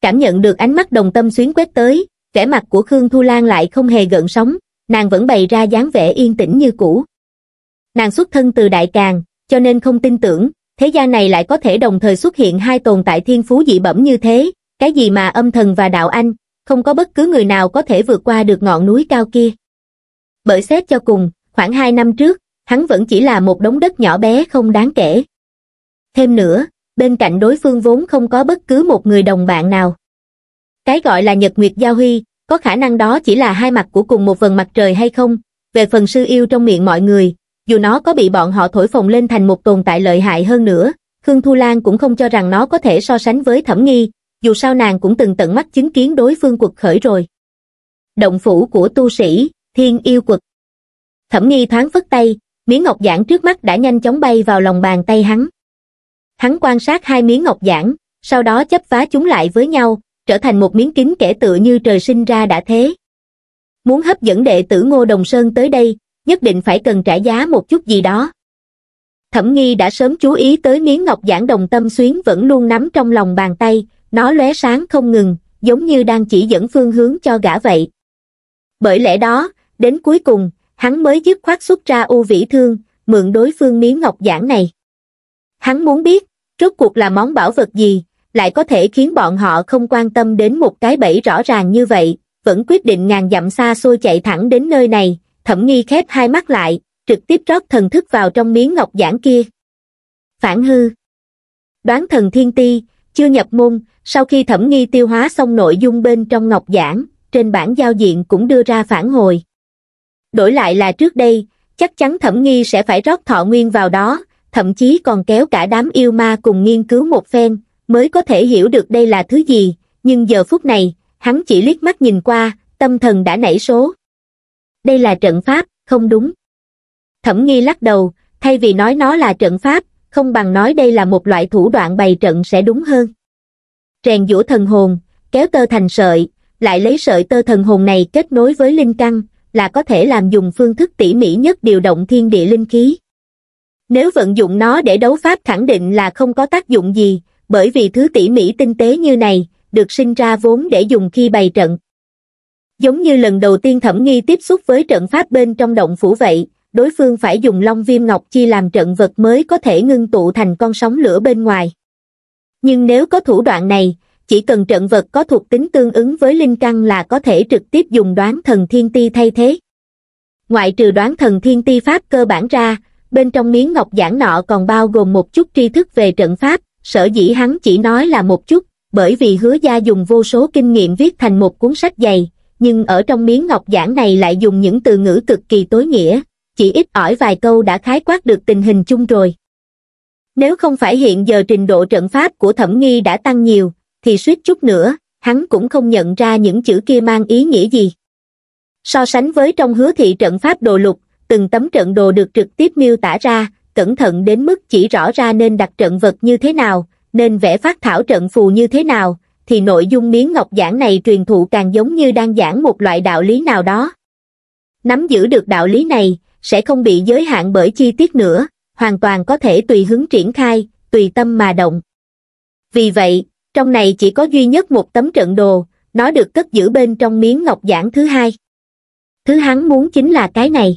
Cảm nhận được ánh mắt đồng tâm xuyến quét tới, vẻ mặt của Khương Thu Lan lại không hề gợn sóng, nàng vẫn bày ra dáng vẻ yên tĩnh như cũ. Nàng xuất thân từ Đại Càng, cho nên không tin tưởng, thế gian này lại có thể đồng thời xuất hiện hai tồn tại thiên phú dị bẩm như thế, cái gì mà âm thần và đạo anh, không có bất cứ người nào có thể vượt qua được ngọn núi cao kia. Bởi xét cho cùng, khoảng 2 năm trước, hắn vẫn chỉ là một đống đất nhỏ bé không đáng kể. Thêm nữa, bên cạnh đối phương vốn không có bất cứ một người đồng bạn nào. Cái gọi là nhật nguyệt giao huy, có khả năng đó chỉ là hai mặt của cùng một phần mặt trời hay không, về phần sư yêu trong miệng mọi người, dù nó có bị bọn họ thổi phồng lên thành một tồn tại lợi hại hơn nữa, Khương Thu Lan cũng không cho rằng nó có thể so sánh với thẩm nghi, dù sao nàng cũng từng tận mắt chứng kiến đối phương cuộc khởi rồi. Động phủ của tu sĩ, thiên yêu quật. Thẩm nghi thoáng phất tay, miếng ngọc giản trước mắt đã nhanh chóng bay vào lòng bàn tay hắn. Hắn quan sát hai miếng ngọc giản sau đó chấp phá chúng lại với nhau, trở thành một miếng kính kể tựa như trời sinh ra đã thế. Muốn hấp dẫn đệ tử Ngô Đồng Sơn tới đây, nhất định phải cần trả giá một chút gì đó. Thẩm nghi đã sớm chú ý tới miếng ngọc giản đồng tâm xuyến vẫn luôn nắm trong lòng bàn tay, nó lóe sáng không ngừng, giống như đang chỉ dẫn phương hướng cho gã vậy. Bởi lẽ đó, đến cuối cùng, hắn mới dứt khoát xuất ra u vĩ thương, mượn đối phương miếng ngọc giản này. Hắn muốn biết, rốt cuộc là món bảo vật gì, lại có thể khiến bọn họ không quan tâm đến một cái bẫy rõ ràng như vậy, vẫn quyết định ngàn dặm xa xôi chạy thẳng đến nơi này, thẩm nghi khép hai mắt lại, trực tiếp rót thần thức vào trong miếng ngọc giản kia. Phản hư Đoán thần thiên ti, chưa nhập môn, sau khi thẩm nghi tiêu hóa xong nội dung bên trong ngọc giảng, trên bản giao diện cũng đưa ra phản hồi. Đổi lại là trước đây, chắc chắn thẩm nghi sẽ phải rót thọ nguyên vào đó, thậm chí còn kéo cả đám yêu ma cùng nghiên cứu một phen, mới có thể hiểu được đây là thứ gì, nhưng giờ phút này, hắn chỉ liếc mắt nhìn qua, tâm thần đã nảy số. Đây là trận pháp, không đúng. Thẩm nghi lắc đầu, thay vì nói nó là trận pháp, không bằng nói đây là một loại thủ đoạn bày trận sẽ đúng hơn. Rèn giũa thần hồn, kéo tơ thành sợi, lại lấy sợi tơ thần hồn này kết nối với linh căn, là có thể làm dùng phương thức tỉ mỉ nhất điều động thiên địa linh khí. Nếu vận dụng nó để đấu pháp khẳng định là không có tác dụng gì, bởi vì thứ tỉ mỉ tinh tế như này, được sinh ra vốn để dùng khi bày trận. Giống như lần đầu tiên thẩm nghi tiếp xúc với trận pháp bên trong động phủ vậy, đối phương phải dùng long viêm ngọc chi làm trận vật mới có thể ngưng tụ thành con sóng lửa bên ngoài. Nhưng nếu có thủ đoạn này, chỉ cần trận vật có thuộc tính tương ứng với linh căn là có thể trực tiếp dùng đoán thần thiên ti thay thế. Ngoại trừ đoán thần thiên ti pháp cơ bản ra, bên trong miếng ngọc giảng nọ còn bao gồm một chút tri thức về trận pháp, sở dĩ hắn chỉ nói là một chút, bởi vì hứa gia dùng vô số kinh nghiệm viết thành một cuốn sách dày, nhưng ở trong miếng ngọc giảng này lại dùng những từ ngữ cực kỳ tối nghĩa, chỉ ít ỏi vài câu đã khái quát được tình hình chung rồi. Nếu không phải hiện giờ trình độ trận pháp của thẩm nghi đã tăng nhiều, thì suýt chút nữa, hắn cũng không nhận ra những chữ kia mang ý nghĩa gì. So sánh với trong hứa thị trận pháp đồ lục, từng tấm trận đồ được trực tiếp miêu tả ra, cẩn thận đến mức chỉ rõ ra nên đặt trận vật như thế nào, nên vẽ phát thảo trận phù như thế nào, thì nội dung miếng ngọc giảng này truyền thụ càng giống như đang giảng một loại đạo lý nào đó. Nắm giữ được đạo lý này, sẽ không bị giới hạn bởi chi tiết nữa, hoàn toàn có thể tùy hứng triển khai, tùy tâm mà động. Vì vậy, trong này chỉ có duy nhất một tấm trận đồ, nó được cất giữ bên trong miếng ngọc giản thứ hai. Thứ hắn muốn chính là cái này.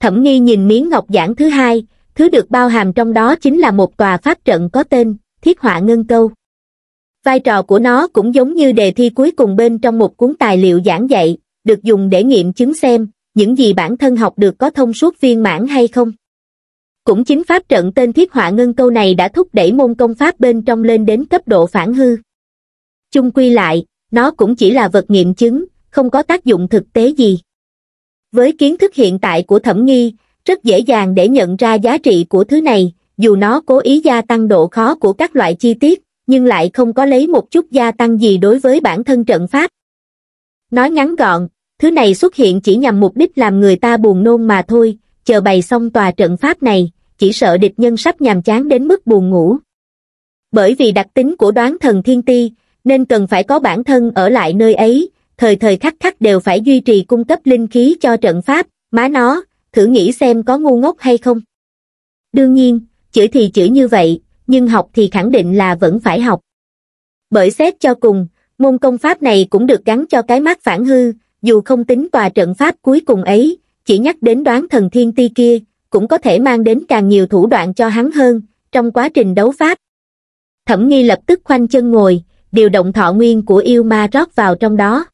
Thẩm nghi nhìn miếng ngọc giản thứ hai, thứ được bao hàm trong đó chính là một tòa pháp trận có tên, thiết họa ngân câu. Vai trò của nó cũng giống như đề thi cuối cùng bên trong một cuốn tài liệu giảng dạy, được dùng để nghiệm chứng xem những gì bản thân học được có thông suốt viên mãn hay không. Cũng chính pháp trận tên thiết họa ngân câu này đã thúc đẩy môn công pháp bên trong lên đến cấp độ phản hư. Chung quy lại, nó cũng chỉ là vật nghiệm chứng, không có tác dụng thực tế gì. Với kiến thức hiện tại của thẩm nghi, rất dễ dàng để nhận ra giá trị của thứ này, dù nó cố ý gia tăng độ khó của các loại chi tiết, nhưng lại không có lấy một chút gia tăng gì đối với bản thân trận pháp. Nói ngắn gọn, thứ này xuất hiện chỉ nhằm mục đích làm người ta buồn nôn mà thôi chờ bày xong tòa trận pháp này chỉ sợ địch nhân sắp nhàm chán đến mức buồn ngủ bởi vì đặc tính của đoán thần thiên ti nên cần phải có bản thân ở lại nơi ấy thời thời khắc khắc đều phải duy trì cung cấp linh khí cho trận pháp má nó thử nghĩ xem có ngu ngốc hay không đương nhiên chửi thì chửi như vậy nhưng học thì khẳng định là vẫn phải học bởi xét cho cùng môn công pháp này cũng được gắn cho cái mắt phản hư dù không tính tòa trận pháp cuối cùng ấy, chỉ nhắc đến đoán thần thiên ti kia, cũng có thể mang đến càng nhiều thủ đoạn cho hắn hơn, trong quá trình đấu pháp. Thẩm nghi lập tức khoanh chân ngồi, điều động thọ nguyên của yêu ma rót vào trong đó.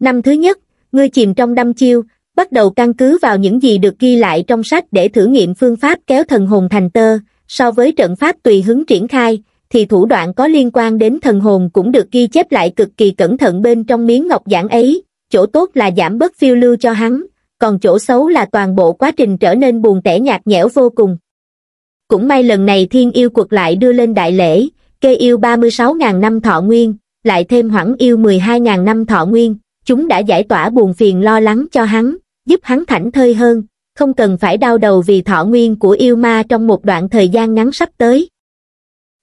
Năm thứ nhất, ngươi chìm trong đâm chiêu, bắt đầu căn cứ vào những gì được ghi lại trong sách để thử nghiệm phương pháp kéo thần hồn thành tơ, so với trận pháp tùy hứng triển khai, thì thủ đoạn có liên quan đến thần hồn cũng được ghi chép lại cực kỳ cẩn thận bên trong miếng ngọc giản ấy, chỗ tốt là giảm bớt phiêu lưu cho hắn, còn chỗ xấu là toàn bộ quá trình trở nên buồn tẻ nhạt nhẽo vô cùng. Cũng may lần này thiên yêu cuộc lại đưa lên đại lễ, kê yêu 36.000 năm thọ nguyên, lại thêm hoãn yêu 12.000 năm thọ nguyên, chúng đã giải tỏa buồn phiền lo lắng cho hắn, giúp hắn thảnh thơi hơn, không cần phải đau đầu vì thọ nguyên của yêu ma trong một đoạn thời gian ngắn sắp tới.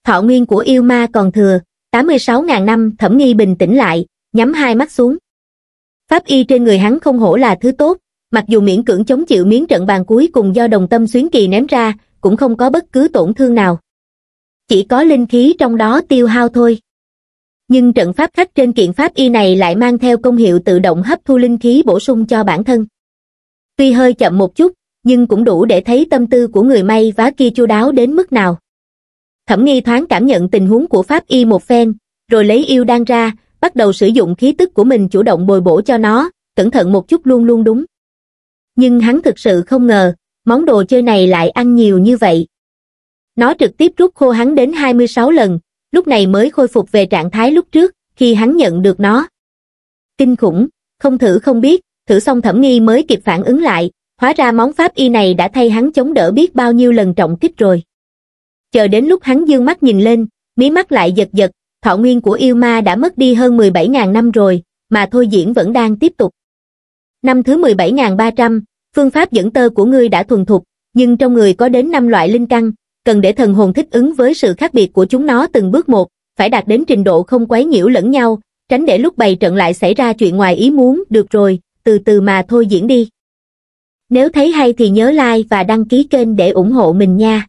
Thọ nguyên của yêu ma còn thừa, 86.000 năm thẩm nghi bình tĩnh lại, nhắm hai mắt xuống pháp y trên người hắn không hổ là thứ tốt mặc dù miễn cưỡng chống chịu miếng trận bàn cuối cùng do đồng tâm xuyến kỳ ném ra cũng không có bất cứ tổn thương nào chỉ có linh khí trong đó tiêu hao thôi nhưng trận pháp khách trên kiện pháp y này lại mang theo công hiệu tự động hấp thu linh khí bổ sung cho bản thân tuy hơi chậm một chút nhưng cũng đủ để thấy tâm tư của người may vá kia chu đáo đến mức nào thẩm nghi thoáng cảm nhận tình huống của pháp y một phen rồi lấy yêu đan ra bắt đầu sử dụng khí tức của mình chủ động bồi bổ cho nó, cẩn thận một chút luôn luôn đúng. Nhưng hắn thực sự không ngờ, món đồ chơi này lại ăn nhiều như vậy. Nó trực tiếp rút khô hắn đến 26 lần, lúc này mới khôi phục về trạng thái lúc trước, khi hắn nhận được nó. Kinh khủng, không thử không biết, thử xong thẩm nghi mới kịp phản ứng lại, hóa ra món pháp y này đã thay hắn chống đỡ biết bao nhiêu lần trọng kích rồi. Chờ đến lúc hắn dương mắt nhìn lên, mí mắt lại giật giật, thọ nguyên của yêu ma đã mất đi hơn 17.000 năm rồi, mà thôi diễn vẫn đang tiếp tục. Năm thứ 17.300, phương pháp dẫn tơ của ngươi đã thuần thục, nhưng trong người có đến 5 loại linh căn, cần để thần hồn thích ứng với sự khác biệt của chúng nó từng bước một, phải đạt đến trình độ không quấy nhiễu lẫn nhau, tránh để lúc bày trận lại xảy ra chuyện ngoài ý muốn, được rồi, từ từ mà thôi diễn đi. Nếu thấy hay thì nhớ like và đăng ký kênh để ủng hộ mình nha.